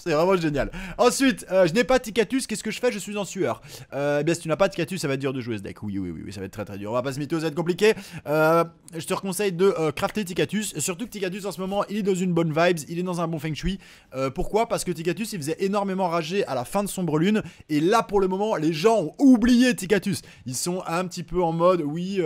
C'est vraiment génial. Ensuite, euh, je n'ai pas Ticatus. Qu'est-ce que je fais Je suis en sueur. Euh, eh bien, si tu n'as pas Ticatus, ça va être dur de jouer ce deck. Oui, oui, oui, oui ça va être très très dur. On va pas se mytho, ça va être compliqué. Euh, je te recommande de crafter Ticatus. Surtout que Ticatus, en ce moment, il est dans une bonne vibes. Il est dans un bon feng shui. pourquoi Parce que Ticatus, il faisait énormément rager à la fin de Sombre Lune. Et là, pour le moment, les gens ont oublié Ticatus. Ils sont un petit peu en mode, oui,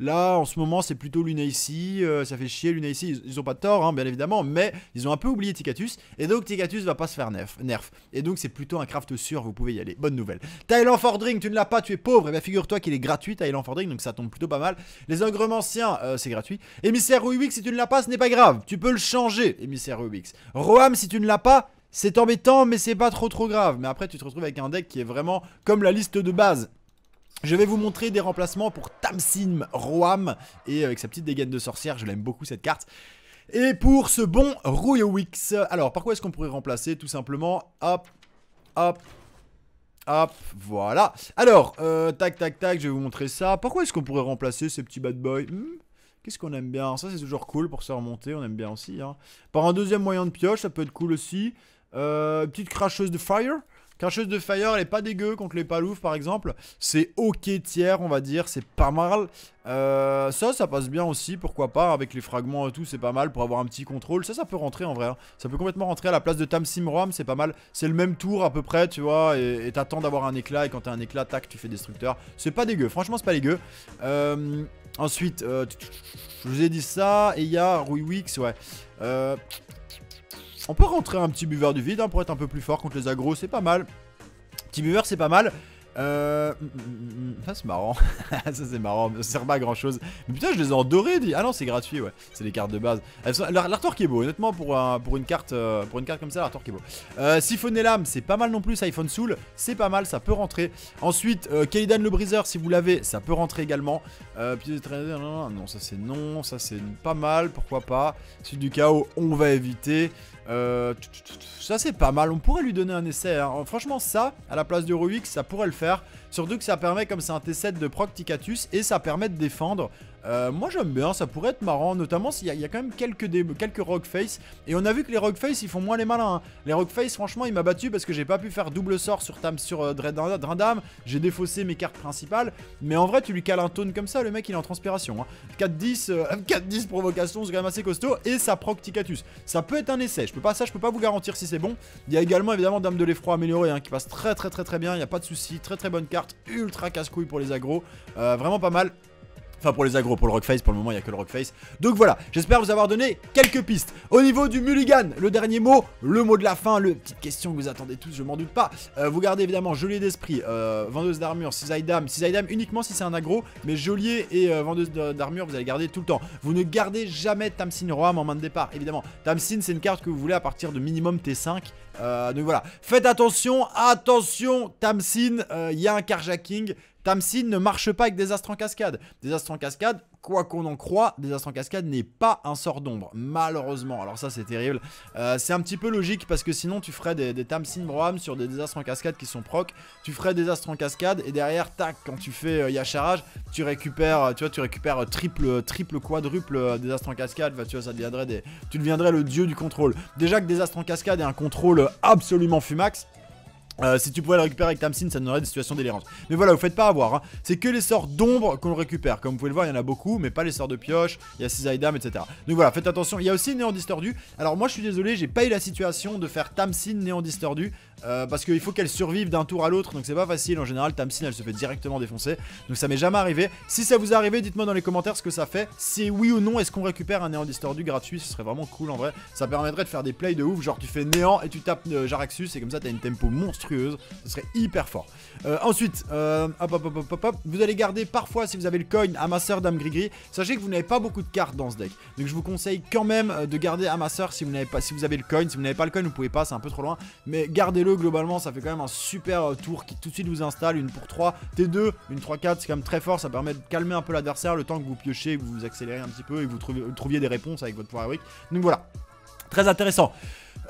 là, en ce moment, c'est plutôt Luna ici. ça fait chier Luna ici. Ils, ont pas de tort, hein, bien évidemment. Mais ils ont un peu oublié Ticatus. Et donc, Ticatus va pas se faire nerf. nerf. Et donc c'est plutôt un craft sûr, vous pouvez y aller. Bonne nouvelle. Thailand Fordring, tu ne l'as pas, tu es pauvre. Et eh bien figure-toi qu'il est gratuit Thailand Fordring, donc ça tombe plutôt pas mal. Les ogres siens euh, c'est gratuit. Émissaire Ruix, si tu ne l'as pas, ce n'est pas grave. Tu peux le changer, émissaire Ruix. Roam, si tu ne l'as pas, c'est embêtant, mais c'est pas trop trop grave. Mais après, tu te retrouves avec un deck qui est vraiment comme la liste de base. Je vais vous montrer des remplacements pour Tamsim Roam et euh, avec sa petite dégaine de sorcière, je l'aime beaucoup cette carte. Et pour ce bon wix alors par quoi est-ce qu'on pourrait remplacer Tout simplement, hop, hop, hop, voilà. Alors, euh, tac, tac, tac, je vais vous montrer ça. Pourquoi est-ce qu'on pourrait remplacer ces petits bad boy, hmm, Qu'est-ce qu'on aime bien Ça, c'est toujours cool pour se remonter, on aime bien aussi. Hein. Par un deuxième moyen de pioche, ça peut être cool aussi. Euh, petite cracheuse de fire chose de Fire, elle est pas dégueu contre les paloufs par exemple. C'est ok tiers, on va dire, c'est pas mal. Euh, ça, ça passe bien aussi, pourquoi pas. Avec les fragments et tout, c'est pas mal pour avoir un petit contrôle. Ça, ça peut rentrer en vrai. Hein. Ça peut complètement rentrer à la place de Tam simrom c'est pas mal. C'est le même tour à peu près, tu vois. Et t'attends d'avoir un éclat. Et quand t'as un éclat, tac, tu fais destructeur. C'est pas dégueu, franchement, c'est pas dégueu. Euh, ensuite, euh, je vous ai dit ça. Et il y a Ruiwix, ouais. Euh. On peut rentrer un petit buveur du vide hein, pour être un peu plus fort contre les agros, c'est pas mal. Petit buveur, c'est pas mal. Euh, mm, mm, mm, ça c'est marrant. ça c'est marrant, ça sert pas à grand chose. Mais putain, je les ai endorés. Dit... Ah non, c'est gratuit, ouais. C'est les cartes de base. Sont... L'artwork est beau, honnêtement, pour, pour, une carte, euh, pour une carte comme ça, l'artwork est beau. Euh, et l'âme, c'est pas mal non plus. iPhone Soul, c'est pas mal, ça peut rentrer. Ensuite, euh, Kaidan le briseur, si vous l'avez, ça peut rentrer également. non, ça c'est non, ça c'est pas mal, pourquoi pas. Suite du chaos, on va éviter. Euh, ça c'est pas mal, on pourrait lui donner un essai. Hein. Euh, franchement ça, à la place de Ruix, ça pourrait le faire. Surtout que ça permet, comme c'est un T7 de procticatus et ça permet de défendre euh, moi j'aime bien, ça pourrait être marrant, notamment s'il y, a quand même quelques, quelques face Et on a vu que les rock face ils font moins les malins. Hein. Les rock face franchement, il m'a battu parce que j'ai pas pu faire double sort sur, tam, sur euh, J'ai défaussé mes cartes principales. Mais en vrai, tu lui cales un tone comme ça, le mec il est en transpiration. 4-10, 4-10 provocation, c'est quand même assez costaud. Et ça procticatus. Ça peut être un essai, je peux pas, ça je peux pas vous garantir si c'est bon. Il y a également évidemment Dame de l'effroi améliorée hein, qui passe très très très très bien, il y a pas de souci. Très très bonne carte, ultra casse-couille pour les agros. Euh, vraiment pas mal. Enfin pour les agros, pour le Rockface, pour le moment il n'y a que le Rockface. Donc voilà, j'espère vous avoir donné quelques pistes. Au niveau du Mulligan, le dernier mot, le mot de la fin, le petite question que vous attendez tous, je m'en doute pas. Euh, vous gardez évidemment Joliet d'esprit, euh, vendeuse d'armure, cisaille d'âme, uniquement si c'est un agro, mais Joliet et euh, vendeuse d'armure vous allez garder tout le temps. Vous ne gardez jamais Tamsin Roam en main de départ, évidemment. Tamsin c'est une carte que vous voulez à partir de minimum T5. donc voilà, faites attention, attention Tamsin, il y a un carjacking, Tamsin ne marche pas avec astres en cascade. astres en cascade, quoi qu'on en croit, astres en cascade n'est pas un sort d'ombre, malheureusement. Alors ça, c'est terrible. Euh, c'est un petit peu logique parce que sinon, tu ferais des, Tamsin Broham sur des Désastres en cascade qui sont proc. Tu ferais des astres en cascade et derrière, tac, quand tu fais euh, Yacharage, tu récupères, euh, tu vois, tu récupères triple, triple, quadruple des Désastre en cascade. tu vois, ça deviendrait Tu deviendrais le dieu du contrôle. Déjà que astres en cascade est un contrôle absolument fumax. Euh, si tu pouvais le récupérer avec Tamsin, ça donnerait des situations délirantes. Mais voilà, vous faites pas avoir. Hein. C'est que les sorts d'ombre qu'on récupère. Comme vous pouvez le voir, il y en a beaucoup, mais pas les sorts de pioche. Il y a items, etc. Donc voilà, faites attention. Il y a aussi Néant Distordu. Alors moi, je suis désolé, j'ai pas eu la situation de faire Tamsin Néant Distordu. Euh, parce qu'il faut qu'elle survive d'un tour à l'autre, donc c'est pas facile. En général, Tamsin, elle se fait directement défoncer. Donc ça m'est jamais arrivé. Si ça vous est arrivé, dites-moi dans les commentaires ce que ça fait. Si oui ou non, est-ce qu'on récupère un néant distordu gratuit Ce serait vraiment cool en vrai. Ça permettrait de faire des plays de ouf. Genre, tu fais néant et tu tapes euh, Jaraxus, et comme ça, t'as une tempo monstrueuse. Ce serait hyper fort. Euh, ensuite, hop, hop, hop, hop, hop, vous allez garder parfois, si vous avez le coin, Amasseur Dame gris Sachez que vous n'avez pas beaucoup de cartes dans ce deck. Donc je vous conseille quand même de garder Amasseur si vous, n'avez pas, si vous avez le coin. Si vous n'avez pas le coin, vous pouvez pas, c'est un peu trop loin. Mais gardez-le globalement, ça fait quand même un super euh, tour qui tout de suite vous installe. Une pour 3, T2, une 3-4, c'est quand même très fort. Ça permet de calmer un peu l'adversaire le temps que vous piochez, vous vous accélérez un petit peu et que vous trouviez des réponses avec votre pouvoir Donc voilà, très intéressant.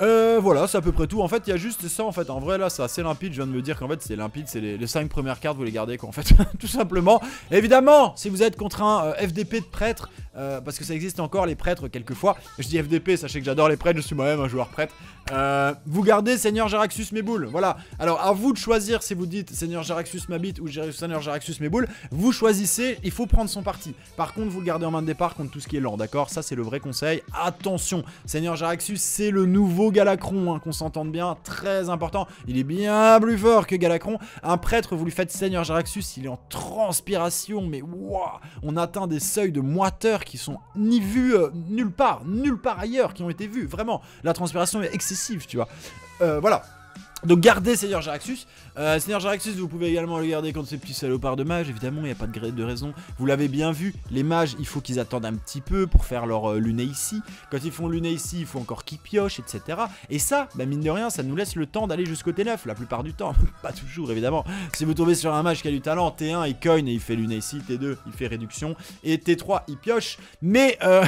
Euh, voilà, c'est à peu près tout. En fait, il y a juste ça. En fait, en vrai, là, c'est assez limpide. Je viens de me dire qu'en fait, c'est limpide. C'est les, 5 premières cartes, vous les gardez, quoi. En fait, tout simplement. Évidemment, si vous êtes contre un euh, FDP de prêtre, euh, parce que ça existe encore les prêtres quelquefois. Je dis FDP, sachez que j'adore les prêtres, je suis moi-même un joueur prêtre. Euh, vous gardez Seigneur Jaraxus mes boules, voilà. Alors à vous de choisir si vous dites Seigneur Jaraxus m'habite ou Seigneur Jaraxus mes boules, vous choisissez, il faut prendre son parti. Par contre, vous le gardez en main de départ contre tout ce qui est lent, d'accord Ça c'est le vrai conseil. Attention, Seigneur Jaraxus c'est le nouveau Galacron, hein, qu'on s'entende bien, très important. Il est bien plus fort que Galacron. Un prêtre, vous lui faites Seigneur Jaraxus, il est en transpiration, mais waouh On atteint des seuils de moiteur qui sont ni vus euh, nulle part, nulle part ailleurs, qui ont été vus. vraiment. La transpiration est excessive, tu vois. Euh, voilà. Donc gardez Seigneur Jaraxus. Euh, Seigneur Jaraxus, vous pouvez également le garder contre ces petits salopards de mages. Évidemment, il n'y a pas de, de raison. Vous l'avez bien vu, les mages, il faut qu'ils attendent un petit peu pour faire leur euh, lune ici. Quand ils font lune ici, il faut encore qu'ils piochent, etc. Et ça, bah, mine de rien, ça nous laisse le temps d'aller jusqu'au T9, la plupart du temps. pas toujours, évidemment. Si vous tombez sur un mage qui a du talent, T1, il coin et il fait lune ici. T2, il fait réduction. Et T3, il pioche. Mais, euh,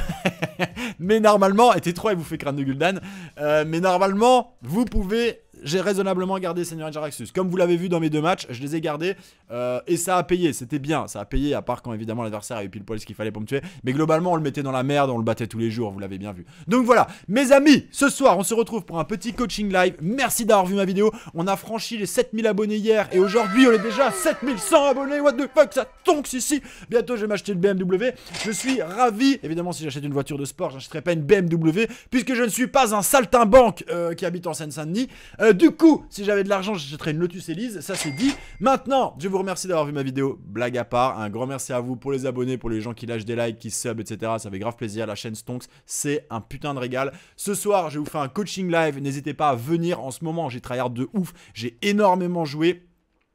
mais normalement, et T3, il vous fait crâne de Gul'dan. mais normalement, vous pouvez j'ai raisonnablement gardé Seigneur Jaraxus. Comme vous l'avez vu dans mes deux matchs, je les ai gardés euh, et ça a payé, c'était bien, ça a payé, à part quand évidemment l'adversaire a eu pile poil ce qu'il fallait pour me tuer. Mais globalement, on le mettait dans la merde, on le battait tous les jours, vous l'avez bien vu. Donc voilà, mes amis, ce soir, on se retrouve pour un petit coaching live. Merci d'avoir vu ma vidéo. On a franchi les 7000 abonnés hier et aujourd'hui, on est déjà 7100 abonnés. What the fuck, ça tonks ici. Bientôt, je vais m'acheter une BMW. Je suis ravi. Évidemment, si j'achète une voiture de sport, j'achèterai pas une BMW puisque je ne suis pas un saltimbanque euh, qui habite en Seine-Saint-Denis. Euh, du coup, si j'avais de l'argent, j'achèterais une Lotus Elise. Ça, c'est dit. Maintenant, je vous remercie d'avoir vu ma vidéo. Blague à part, un grand merci à vous pour les abonnés, pour les gens qui lâchent des likes, qui sub, etc. Ça fait grave plaisir. La chaîne Stonks, c'est un putain de régal. Ce soir, je vous faire un coaching live. N'hésitez pas à venir. En ce moment, j'ai tryhard de ouf. J'ai énormément joué.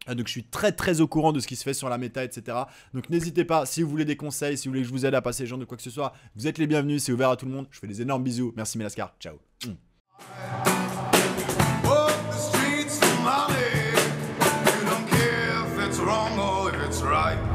Ah, donc je suis très très au courant de ce qui se fait sur la méta, etc. Donc n'hésitez pas, si vous voulez des conseils, si vous voulez que je vous aide à passer les gens de quoi que ce soit, vous êtes les bienvenus, c'est ouvert à tout le monde. Je fais des énormes bisous. Merci Melaskar ciao. money. You don't care if it's wrong or if it's right.